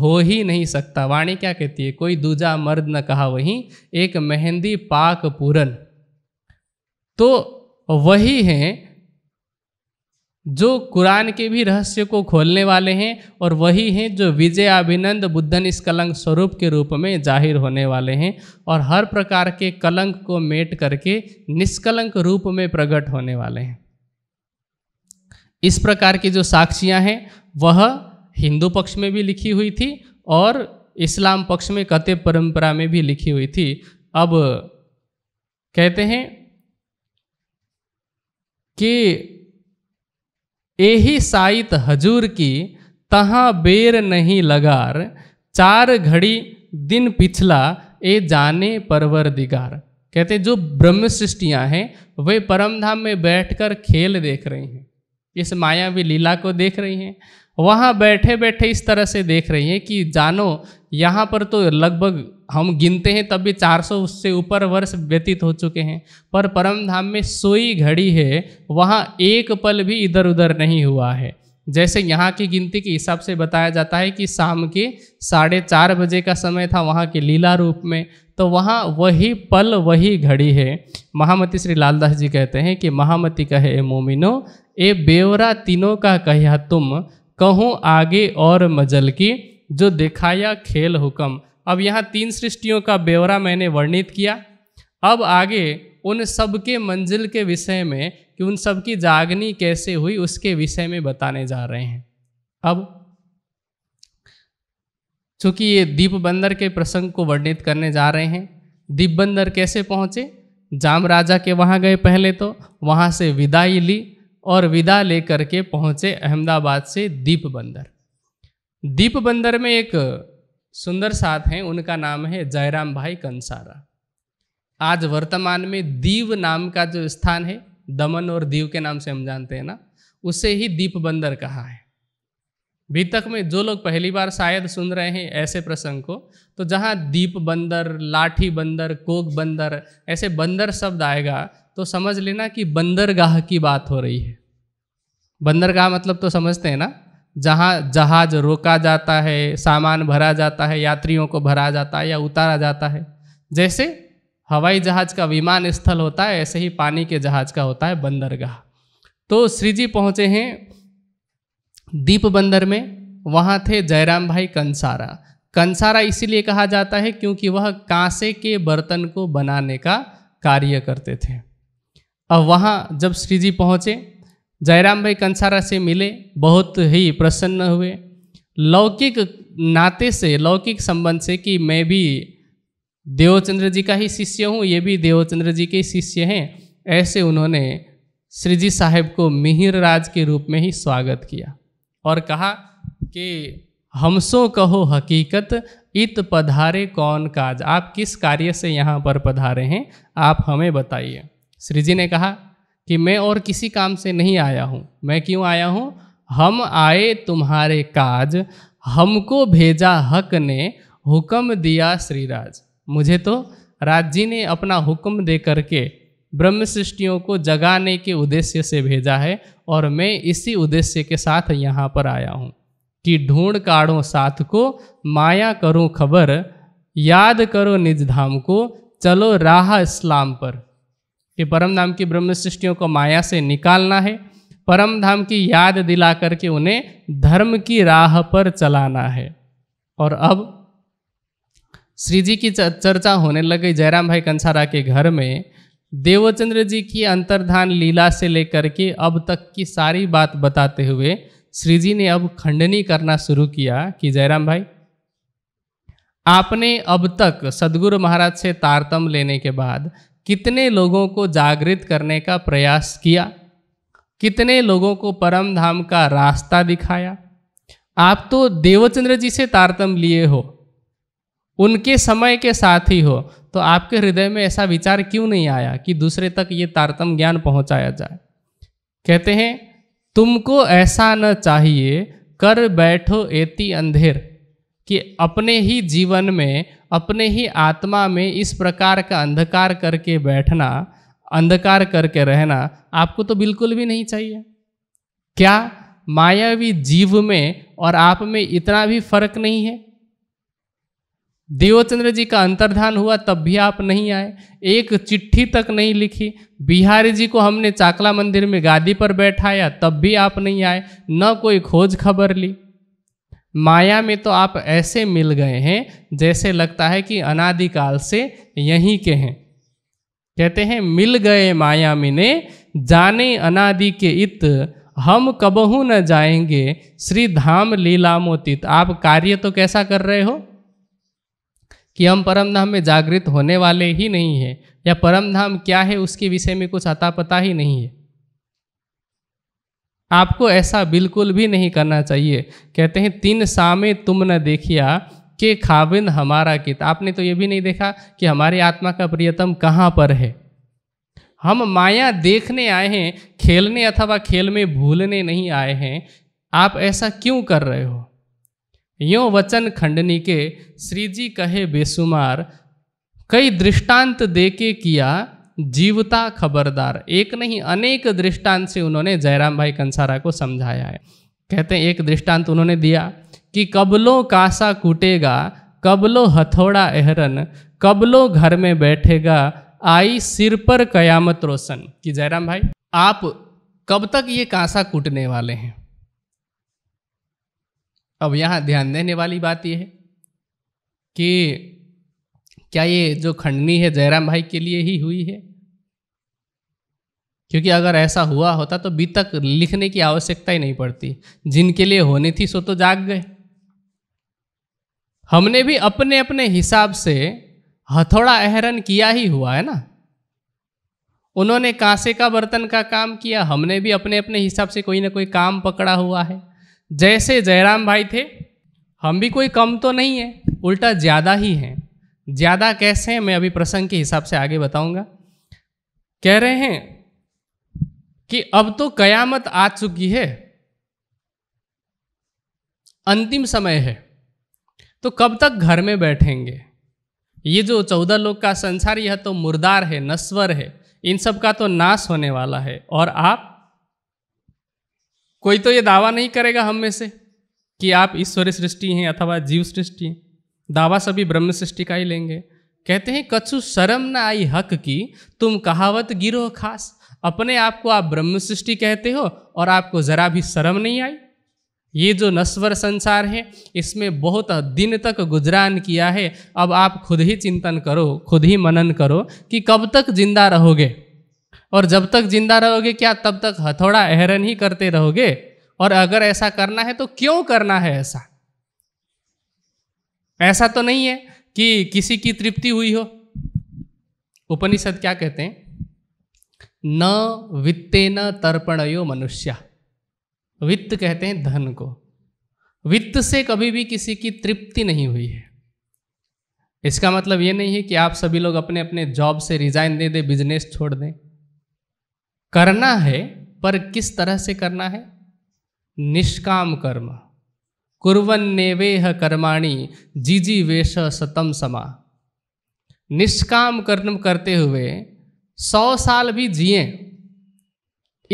हो ही नहीं सकता वाणी क्या कहती है कोई दूजा मर्द न कहा वहीं एक मेहंदी पाक पूरन तो वही हैं जो कुरान के भी रहस्य को खोलने वाले हैं और वही हैं जो विजय अभिनंद बुद्ध निष्कलंक स्वरूप के रूप में जाहिर होने वाले हैं और हर प्रकार के कलंक को मेट करके निष्कलंक रूप में प्रकट होने वाले हैं इस प्रकार की जो साक्षियाँ हैं वह हिंदू पक्ष में भी लिखी हुई थी और इस्लाम पक्ष में कते परंपरा में भी लिखी हुई थी अब कहते हैं कि यही साइत हजूर की तहाँ बेर नहीं लगार चार घड़ी दिन पिछला ए जाने परवर दिगार कहते जो ब्रह्म सृष्टियाँ हैं वे परमधाम में बैठकर खेल देख रही हैं इस मायावी लीला को देख रही हैं वहाँ बैठे बैठे इस तरह से देख रही हैं कि जानो यहाँ पर तो लगभग हम गिनते हैं तब भी 400 उससे ऊपर वर्ष व्यतीत हो चुके हैं पर परम धाम में सोई घड़ी है वहाँ एक पल भी इधर उधर नहीं हुआ है जैसे यहाँ की गिनती के हिसाब से बताया जाता है कि शाम के साढ़े चार बजे का समय था वहाँ के लीला रूप में तो वहाँ वही पल वही घड़ी है महामती श्री लालदास जी कहते हैं कि महामती कहे ए मोमिनो ए बेवरा तीनों का कहिया तुम कहूँ आगे और मजल की जो दिखाया खेल हुक्म अब यहाँ तीन सृष्टियों का ब्यौरा मैंने वर्णित किया अब आगे उन सबके मंजिल के विषय में कि उन सबकी जागनी कैसे हुई उसके विषय में बताने जा रहे हैं अब चूंकि ये दीप बंदर के प्रसंग को वर्णित करने जा रहे हैं दीप बंदर कैसे पहुँचे जाम राजा के वहाँ गए पहले तो वहाँ से विदाई ली और विदा लेकर के पहुँचे अहमदाबाद से दीप बंदर दीप बंदर में एक सुंदर साथ हैं उनका नाम है जयराम भाई कंसारा आज वर्तमान में दीव नाम का जो स्थान है दमन और दीव के नाम से हम जानते हैं ना उसे ही दीप बंदर कहा है तक में जो लोग पहली बार शायद सुन रहे हैं ऐसे प्रसंग को तो जहाँ दीप बंदर लाठी बंदर कोक बंदर ऐसे बंदर शब्द आएगा तो समझ लेना कि बंदरगाह की बात हो रही है बंदरगाह मतलब तो समझते हैं ना जहाँ जहाज रोका जाता है सामान भरा जाता है यात्रियों को भरा जाता है या उतारा जाता है जैसे हवाई जहाज का विमान स्थल होता है ऐसे ही पानी के जहाज का होता है बंदरगाह तो श्री जी पहुँचे हैं दीप बंदर में वहाँ थे जयराम भाई कंसारा कंसारा इसीलिए कहा जाता है क्योंकि वह कांसे के बर्तन को बनाने का कार्य करते थे अब वहाँ जब श्री जी पहुँचे जयराम भाई कंसारा से मिले बहुत ही प्रसन्न हुए लौकिक नाते से लौकिक संबंध से कि मैं भी देवचंद्र जी का ही शिष्य हूँ ये भी देवचंद्र जी के शिष्य हैं ऐसे उन्होंने श्री जी साहेब को मिहिर राज के रूप में ही स्वागत किया और कहा कि हमसो कहो हकीकत इत पधारे कौन काज आप किस कार्य से यहाँ पर पधारे हैं आप हमें बताइए श्री जी ने कहा कि मैं और किसी काम से नहीं आया हूँ मैं क्यों आया हूँ हम आए तुम्हारे काज हमको भेजा हक ने हुक्म दिया श्रीराज मुझे तो राज जी ने अपना हुक्म दे करके ब्रह्म सृष्टियों को जगाने के उद्देश्य से भेजा है और मैं इसी उद्देश्य के साथ यहाँ पर आया हूँ कि ढूंढ काढ़ो साथ को माया करो खबर याद करो निज धाम को चलो राह इस्लाम पर कि परम धाम की ब्रह्म सृष्टियों को माया से निकालना है परम धाम की याद दिला करके उन्हें धर्म की राह पर चलाना है और अब श्री जी की चर्चा होने लग गई जयराम भाई कंसारा के घर में देवचंद्र जी की अंतर्धान लीला से लेकर के अब तक की सारी बात बताते हुए श्री जी ने अब खंडनी करना शुरू किया कि जयराम भाई आपने अब तक सदगुरु महाराज से तारतम लेने के बाद कितने लोगों को जागृत करने का प्रयास किया कितने लोगों को परम धाम का रास्ता दिखाया आप तो देवचंद्र जी से तारतम लिए हो उनके समय के साथ ही हो तो आपके हृदय में ऐसा विचार क्यों नहीं आया कि दूसरे तक ये तारतम ज्ञान पहुंचाया जाए कहते हैं तुमको ऐसा न चाहिए कर बैठो एति अंधेर कि अपने ही जीवन में अपने ही आत्मा में इस प्रकार का अंधकार करके बैठना अंधकार करके रहना आपको तो बिल्कुल भी नहीं चाहिए क्या मायावी जीव में और आप में इतना भी फर्क नहीं है देवचंद्र जी का अंतर्धान हुआ तब भी आप नहीं आए एक चिट्ठी तक नहीं लिखी बिहारी जी को हमने चाकला मंदिर में गादी पर बैठाया तब भी आप नहीं आए न कोई खोज खबर ली माया में तो आप ऐसे मिल गए हैं जैसे लगता है कि अनादिकाल से यहीं के हैं कहते हैं मिल गए माया मिने जाने अनादि के इत हम कबहू न जाएंगे श्री धाम मोतित आप कार्य तो कैसा कर रहे हो कि हम परम धाम में जागृत होने वाले ही नहीं है या परम धाम क्या है उसके विषय में कुछ अता पता ही नहीं है आपको ऐसा बिल्कुल भी नहीं करना चाहिए कहते हैं तीन सामे तुम न देखिया के खाविंद हमारा कित आपने तो ये भी नहीं देखा कि हमारी आत्मा का प्रियतम कहाँ पर है हम माया देखने आए हैं खेलने अथवा खेल में भूलने नहीं आए हैं आप ऐसा क्यों कर रहे हो यो वचन खंडनी के श्री जी कहे बेसुमार कई दृष्टांत देके किया जीवता खबरदार एक नहीं अनेक दृष्टांत से उन्होंने जयराम भाई कंसारा को समझाया है कहते हैं एक दृष्टांत उन्होंने दिया कि कबलो कासा कूटेगा कबलो हथौड़ा एहरन कबलो घर में बैठेगा आई सिर पर कयामत रोशन कि जयराम भाई आप कब तक ये कांसा कूटने वाले हैं अब यहां ध्यान देने वाली बात यह है कि क्या ये जो खंडनी है जयराम भाई के लिए ही हुई है क्योंकि अगर ऐसा हुआ होता तो बीतक लिखने की आवश्यकता ही नहीं पड़ती जिनके लिए होनी थी सो तो जाग गए हमने भी अपने अपने हिसाब से हथौड़ा अहरन किया ही हुआ है ना उन्होंने कांसे का बर्तन का काम किया हमने भी अपने अपने हिसाब से कोई ना कोई काम पकड़ा हुआ है जैसे जयराम भाई थे हम भी कोई कम तो नहीं है उल्टा ज़्यादा ही हैं ज़्यादा कैसे मैं अभी प्रसंग के हिसाब से आगे बताऊंगा कह रहे हैं कि अब तो कयामत आ चुकी है अंतिम समय है तो कब तक घर में बैठेंगे ये जो चौदह लोग का संसार यह तो मुर्दार है नस्वर है इन सब का तो नाश होने वाला है और आप कोई तो ये दावा नहीं करेगा हम में से कि आप ईश्वरी सृष्टि हैं अथवा जीव सृष्टि हैं दावा सभी ब्रह्म सृष्टि का ही लेंगे कहते हैं कछु शर्म ना आई हक की तुम कहावत गिरो खास अपने आप को आप ब्रह्म सृष्टि कहते हो और आपको ज़रा भी शर्म नहीं आई ये जो नस्वर संसार है इसमें बहुत दिन तक गुजरान किया है अब आप खुद ही चिंतन करो खुद ही मनन करो कि कब तक जिंदा रहोगे और जब तक जिंदा रहोगे क्या तब तक हथौड़ा अहरन ही करते रहोगे और अगर ऐसा करना है तो क्यों करना है ऐसा ऐसा तो नहीं है कि किसी की तृप्ति हुई हो उपनिषद क्या कहते हैं न वित्ते न तर्पणयो मनुष्य वित्त कहते हैं धन को वित्त से कभी भी किसी की तृप्ति नहीं हुई है इसका मतलब ये नहीं है कि आप सभी लोग अपने अपने जॉब से रिजाइन दे दें बिजनेस छोड़ दें करना है पर किस तरह से करना है निष्काम कर्म कुरेह कर्माणी जीजी वेश सतम समा निष्काम कर्म करते हुए सौ साल भी जिए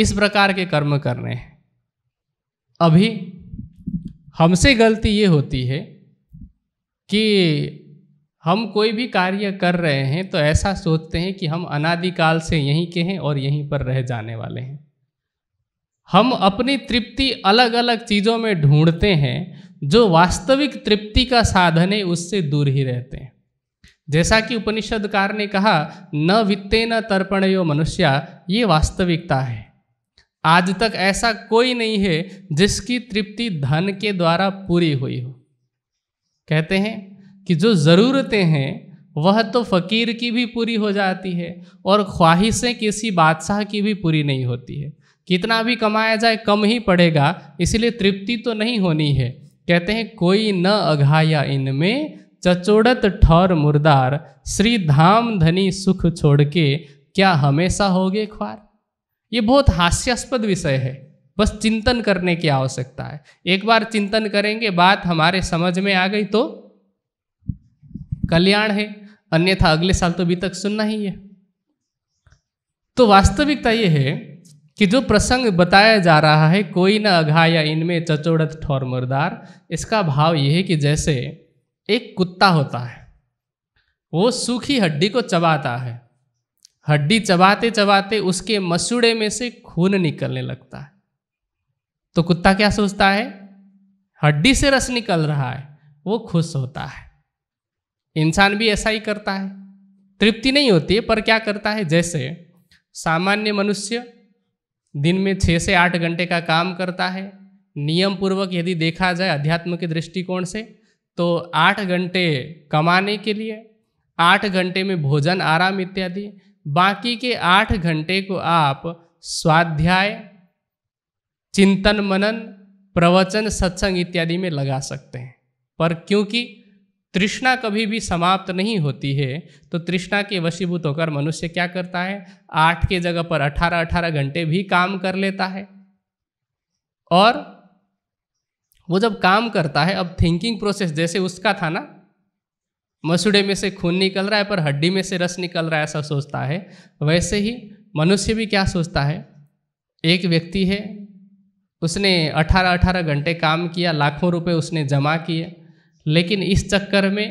इस प्रकार के कर्म करने अभी हमसे गलती ये होती है कि हम कोई भी कार्य कर रहे हैं तो ऐसा सोचते हैं कि हम अनादिकाल से यहीं के हैं और यहीं पर रह जाने वाले हैं हम अपनी तृप्ति अलग अलग चीज़ों में ढूंढते हैं जो वास्तविक तृप्ति का साधन है उससे दूर ही रहते हैं जैसा कि उपनिषदकार ने कहा न वित्ते न तर्पण यो मनुष्य ये वास्तविकता है आज तक ऐसा कोई नहीं है जिसकी तृप्ति धन के द्वारा पूरी हुई हो कहते हैं कि जो ज़रूरतें हैं वह तो फ़कीर की भी पूरी हो जाती है और ख्वाहिशें किसी बादशाह की भी पूरी नहीं होती है कितना भी कमाया जाए कम ही पड़ेगा इसलिए तृप्ति तो नहीं होनी है कहते हैं कोई न अघाया इनमें चचोड़त ठौर मुर्दार श्री धाम धनी सुख छोड़ के क्या हमेशा हो गए ख्वार ये बहुत हास्यास्पद विषय है बस चिंतन करने की आवश्यकता है एक बार चिंतन करेंगे बात हमारे समझ में आ गई तो कल्याण है अन्यथा अगले साल तो अभी तक सुनना ही है तो वास्तविकता ये है कि जो प्रसंग बताया जा रहा है कोई न अघाया इनमें चचोड़त ठोर मुर्दार इसका भाव यह है कि जैसे एक कुत्ता होता है वो सूखी हड्डी को चबाता है हड्डी चबाते चबाते उसके मसूड़े में से खून निकलने लगता है तो कुत्ता क्या सोचता है हड्डी से रस निकल रहा है वो खुश होता है इंसान भी ऐसा ही करता है तृप्ति नहीं होती है पर क्या करता है जैसे सामान्य मनुष्य दिन में छः से आठ घंटे का काम करता है नियम पूर्वक यदि देखा जाए अध्यात्म के दृष्टिकोण से तो आठ घंटे कमाने के लिए आठ घंटे में भोजन आराम इत्यादि बाकी के आठ घंटे को आप स्वाध्याय चिंतन मनन प्रवचन सत्संग इत्यादि में लगा सकते हैं पर क्योंकि तृष्णा कभी भी समाप्त नहीं होती है तो तृष्णा के वशीभूत होकर मनुष्य क्या करता है आठ के जगह पर अठारह अठारह घंटे भी काम कर लेता है और वो जब काम करता है अब थिंकिंग प्रोसेस जैसे उसका था ना मसूड़े में से खून निकल रहा है पर हड्डी में से रस निकल रहा है ऐसा सोचता है वैसे ही मनुष्य भी क्या सोचता है एक व्यक्ति है उसने 18-18 घंटे काम किया लाखों रुपए उसने जमा किए लेकिन इस चक्कर में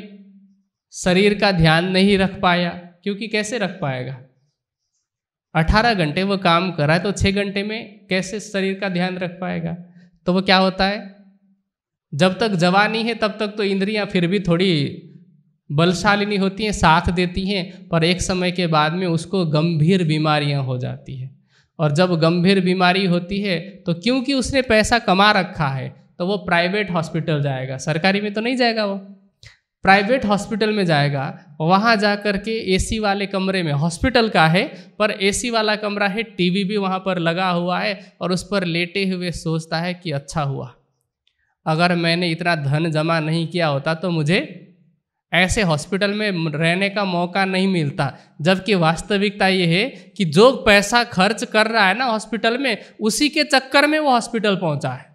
शरीर का ध्यान नहीं रख पाया क्योंकि कैसे रख पाएगा अठारह घंटे वो काम कर रहा है तो छः घंटे में कैसे शरीर का ध्यान रख पाएगा तो वो क्या होता है जब तक जवानी है तब तक तो इंद्रियां फिर भी थोड़ी बलशालिनी होती हैं साथ देती हैं पर एक समय के बाद में उसको गंभीर बीमारियां हो जाती है और जब गंभीर बीमारी होती है तो क्योंकि उसने पैसा कमा रखा है तो वो प्राइवेट हॉस्पिटल जाएगा सरकारी में तो नहीं जाएगा वो प्राइवेट हॉस्पिटल में जाएगा वहाँ जा कर के एसी वाले कमरे में हॉस्पिटल का है पर एसी वाला कमरा है टीवी भी वहाँ पर लगा हुआ है और उस पर लेटे हुए सोचता है कि अच्छा हुआ अगर मैंने इतना धन जमा नहीं किया होता तो मुझे ऐसे हॉस्पिटल में रहने का मौका नहीं मिलता जबकि वास्तविकता ये है कि जो पैसा खर्च कर रहा है ना हॉस्पिटल में उसी के चक्कर में वो हॉस्पिटल पहुंचा है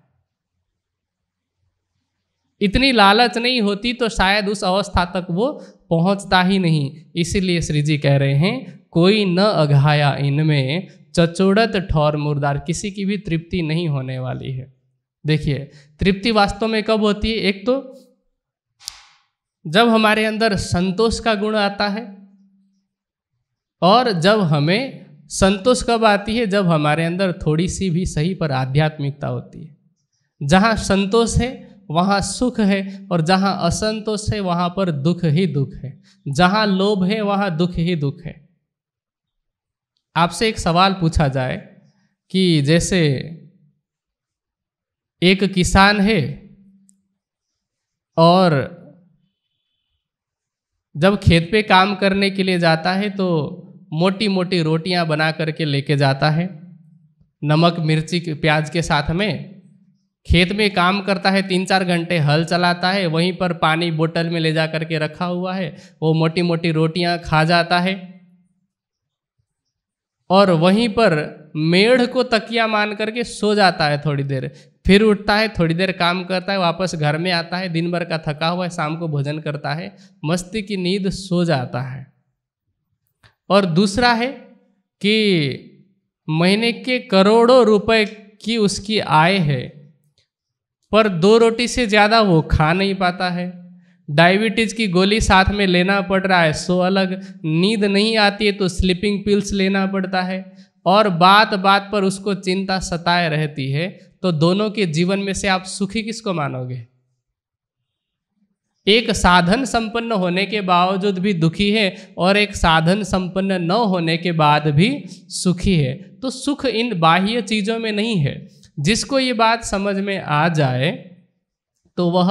इतनी लालच नहीं होती तो शायद उस अवस्था तक वो पहुंचता ही नहीं इसीलिए श्री जी कह रहे हैं कोई न अघाया इनमें चचोड़त ठौर मुर्दार किसी की भी तृप्ति नहीं होने वाली है देखिए तृप्ति वास्तव में कब होती है एक तो जब हमारे अंदर संतोष का गुण आता है और जब हमें संतोष कब आती है जब हमारे अंदर थोड़ी सी भी सही पर आध्यात्मिकता होती है जहाँ संतोष है वहाँ सुख है और जहाँ असंतोष है वहाँ पर दुख ही दुख है जहाँ लोभ है वहाँ दुख ही दुख है आपसे एक सवाल पूछा जाए कि जैसे एक किसान है और जब खेत पे काम करने के लिए जाता है तो मोटी मोटी रोटियां बना करके लेके जाता है नमक मिर्ची प्याज के साथ में खेत में काम करता है तीन चार घंटे हल चलाता है वहीं पर पानी बोतल में ले जा करके रखा हुआ है वो मोटी मोटी रोटियां खा जाता है और वहीं पर मेढ़ को तकिया मान करके सो जाता है थोड़ी देर फिर उठता है थोड़ी देर काम करता है वापस घर में आता है दिन भर का थका हुआ है शाम को भोजन करता है मस्ती की नींद सो जाता है और दूसरा है कि महीने के करोड़ों रुपए की उसकी आय है पर दो रोटी से ज़्यादा वो खा नहीं पाता है डायबिटीज़ की गोली साथ में लेना पड़ रहा है सो अलग नींद नहीं आती है तो स्लीपिंग पिल्स लेना पड़ता है और बात बात पर उसको चिंता सताए रहती है तो दोनों के जीवन में से आप सुखी किसको मानोगे एक साधन संपन्न होने के बावजूद भी दुखी है और एक साधन संपन्न न होने के बाद भी सुखी है तो सुख इन बाह्य चीज़ों में नहीं है जिसको ये बात समझ में आ जाए तो वह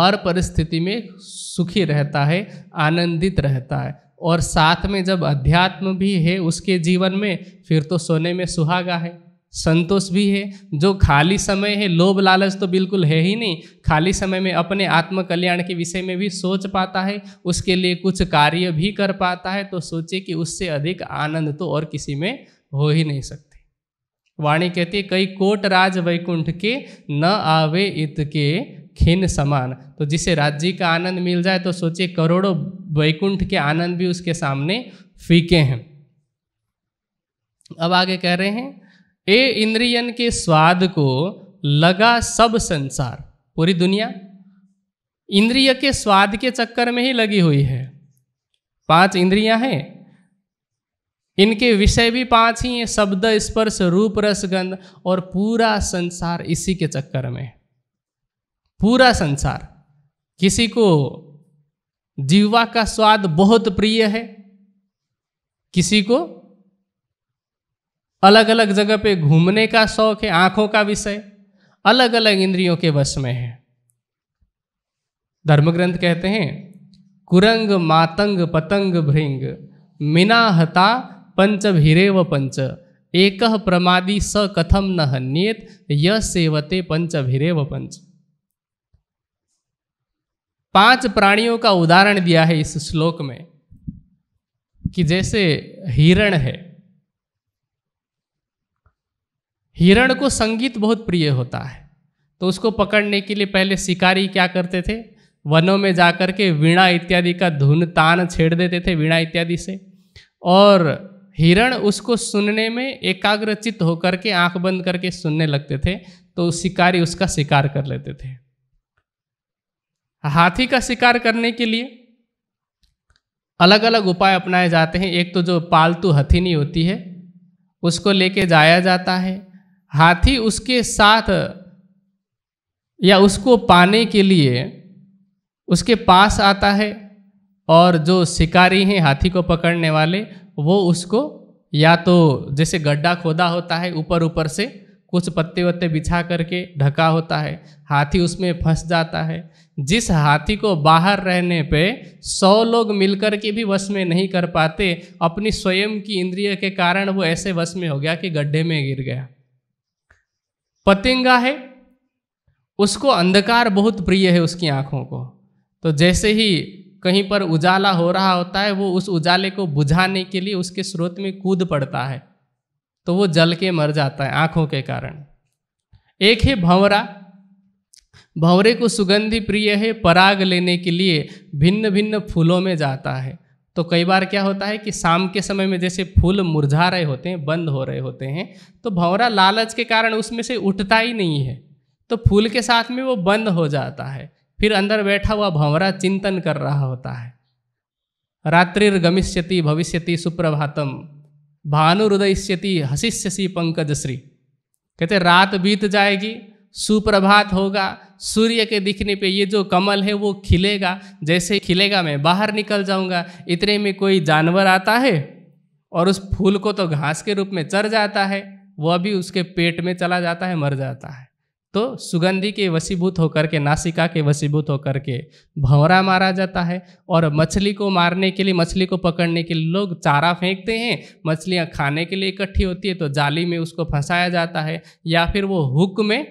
हर परिस्थिति में सुखी रहता है आनंदित रहता है और साथ में जब अध्यात्म भी है उसके जीवन में फिर तो सोने में सुहागा है संतोष भी है जो खाली समय है लोभ लालच तो बिल्कुल है ही नहीं खाली समय में अपने आत्म कल्याण के विषय में भी सोच पाता है उसके लिए कुछ कार्य भी कर पाता है तो सोचे कि उससे अधिक आनंद तो और किसी में हो ही नहीं सकता वाणी कहती कई कोट राज वैकुंठ के न आवे इत के खिन समान तो जिसे राज्य का आनंद मिल जाए तो सोचिए करोड़ों वैकुंठ के आनंद भी उसके सामने फीके हैं अब आगे कह रहे हैं ए इंद्रियन के स्वाद को लगा सब संसार पूरी दुनिया इंद्रिय के स्वाद के चक्कर में ही लगी हुई है पांच इंद्रियां हैं इनके विषय भी पांच ही हैं शब्द स्पर्श रूप रस गंध और पूरा संसार इसी के चक्कर में पूरा संसार किसी को जीवा का स्वाद बहुत प्रिय है किसी को अलग अलग जगह पे घूमने का शौक है आंखों का विषय अलग अलग इंद्रियों के वश में है धर्मग्रंथ कहते हैं कुरंग मातंग पतंग भृंग मिना हता पंच भीरे व पंच एक प्रमादी स कथम न हन्येत य सेवते पंच भीरे व पंच पांच प्राणियों का उदाहरण दिया है इस श्लोक में कि जैसे हिरण है हिरण को संगीत बहुत प्रिय होता है तो उसको पकड़ने के लिए पहले शिकारी क्या करते थे वनों में जाकर के वीणा इत्यादि का धुन तान छेड़ देते थे वीणा इत्यादि से और हिरण उसको सुनने में एकाग्रचित होकर के आंख बंद करके सुनने लगते थे तो शिकारी उसका शिकार कर लेते थे हाथी का शिकार करने के लिए अलग अलग उपाय अपनाए जाते हैं एक तो जो पालतू हथीनी होती है उसको लेके जाया जाता है हाथी उसके साथ या उसको पाने के लिए उसके पास आता है और जो शिकारी हैं हाथी को पकड़ने वाले वो उसको या तो जैसे गड्ढा खोदा होता है ऊपर ऊपर से कुछ पत्ते वत्ते बिछा करके ढका होता है हाथी उसमें फंस जाता है जिस हाथी को बाहर रहने पे सौ लोग मिलकर के भी वश में नहीं कर पाते अपनी स्वयं की इंद्रिय के कारण वो ऐसे वश में हो गया कि गड्ढे में गिर गया पतिंगा है उसको अंधकार बहुत प्रिय है उसकी आँखों को तो जैसे ही कहीं पर उजाला हो रहा होता है वो उस उजाले को बुझाने के लिए उसके स्रोत में कूद पड़ता है तो वो जल के मर जाता है आँखों के कारण एक है भंवरा भंवरे को सुगंधि प्रिय है पराग लेने के लिए भिन्न भिन्न फूलों में जाता है तो कई बार क्या होता है कि शाम के समय में जैसे फूल मुरझा रहे होते हैं बंद हो रहे होते हैं तो भंवरा लालच के कारण उसमें से उठता ही नहीं है तो फूल के साथ में वो बंद हो जाता है फिर अंदर बैठा हुआ भंवरा चिंतन कर रहा होता है रात्रिर्गमिष्यति भविष्यति सुप्रभातम भानुरुदयिष्यति हसीष्यसी पंकजश्री कहते रात बीत जाएगी सुप्रभात होगा सूर्य के दिखने पे ये जो कमल है वो खिलेगा जैसे खिलेगा मैं बाहर निकल जाऊंगा इतने में कोई जानवर आता है और उस फूल को तो घास के रूप में चर जाता है वह अभी उसके पेट में चला जाता है मर जाता है तो सुगंधी के वसीभूत होकर के नासिका के वसीभूत होकर के भंवरा मारा जाता है और मछली को मारने के लिए मछली को पकड़ने के लिए लोग चारा फेंकते हैं मछलियाँ खाने के लिए इकट्ठी होती है तो जाली में उसको फंसाया जाता है या फिर वो हुक में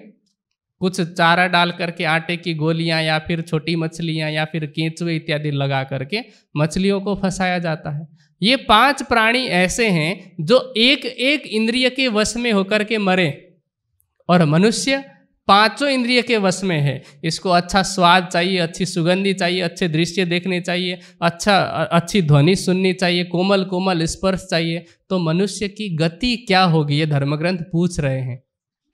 कुछ चारा डाल करके आटे की गोलियां या फिर छोटी मछलियां या फिर केंचुए इत्यादि लगा करके मछलियों को फंसाया जाता है ये पांच प्राणी ऐसे हैं जो एक एक इंद्रिय के वश में होकर के मरे और मनुष्य पांचों इंद्रिय के वश में है इसको अच्छा स्वाद चाहिए अच्छी सुगंधी चाहिए अच्छे दृश्य देखने चाहिए अच्छा अच्छी ध्वनि सुननी चाहिए कोमल कोमल स्पर्श चाहिए तो मनुष्य की गति क्या होगी ये धर्मग्रंथ पूछ रहे हैं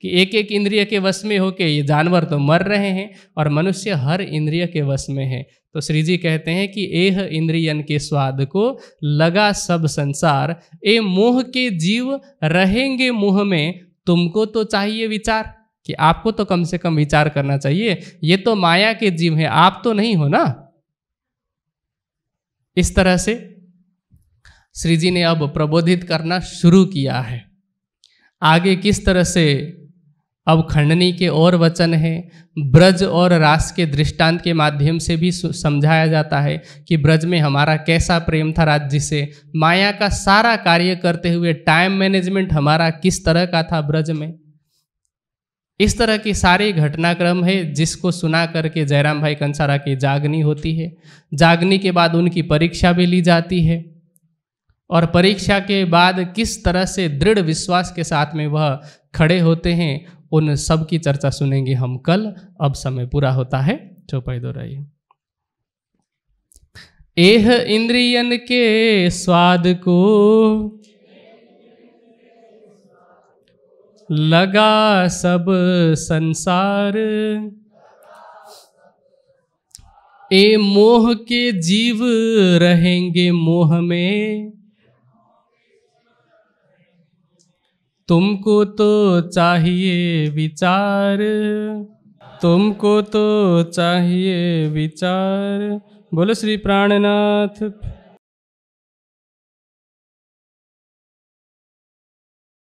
कि एक एक इंद्रिय के वश में होके ये जानवर तो मर रहे हैं और मनुष्य हर इंद्रिय के वश में है तो श्री जी कहते हैं कि एह इंद्रियन के स्वाद को लगा सब संसार ए मोह के जीव रहेंगे मोह में तुमको तो चाहिए विचार कि आपको तो कम से कम विचार करना चाहिए ये तो माया के जीव है आप तो नहीं हो ना इस तरह से श्री जी ने अब प्रबोधित करना शुरू किया है आगे किस तरह से अब खंडनी के और वचन है ब्रज और रास के दृष्टांत के माध्यम से भी समझाया जाता है कि ब्रज में हमारा कैसा प्रेम था राज्य से माया का सारा कार्य करते हुए टाइम मैनेजमेंट हमारा किस तरह का था ब्रज में इस तरह के सारे घटनाक्रम है जिसको सुना करके जयराम भाई कंसारा की जागनी होती है जागनी के बाद उनकी परीक्षा भी ली जाती है और परीक्षा के बाद किस तरह से दृढ़ विश्वास के साथ में वह खड़े होते हैं उन सब की चर्चा सुनेंगे हम कल अब समय पूरा होता है चौपाई दोहराइए एह इंद्रियन के स्वाद को लगा सब संसार ए मोह के जीव रहेंगे मोह में तुमको तो चाहिए विचार तुमको तो चाहिए विचार बोलो श्री प्राणनाथ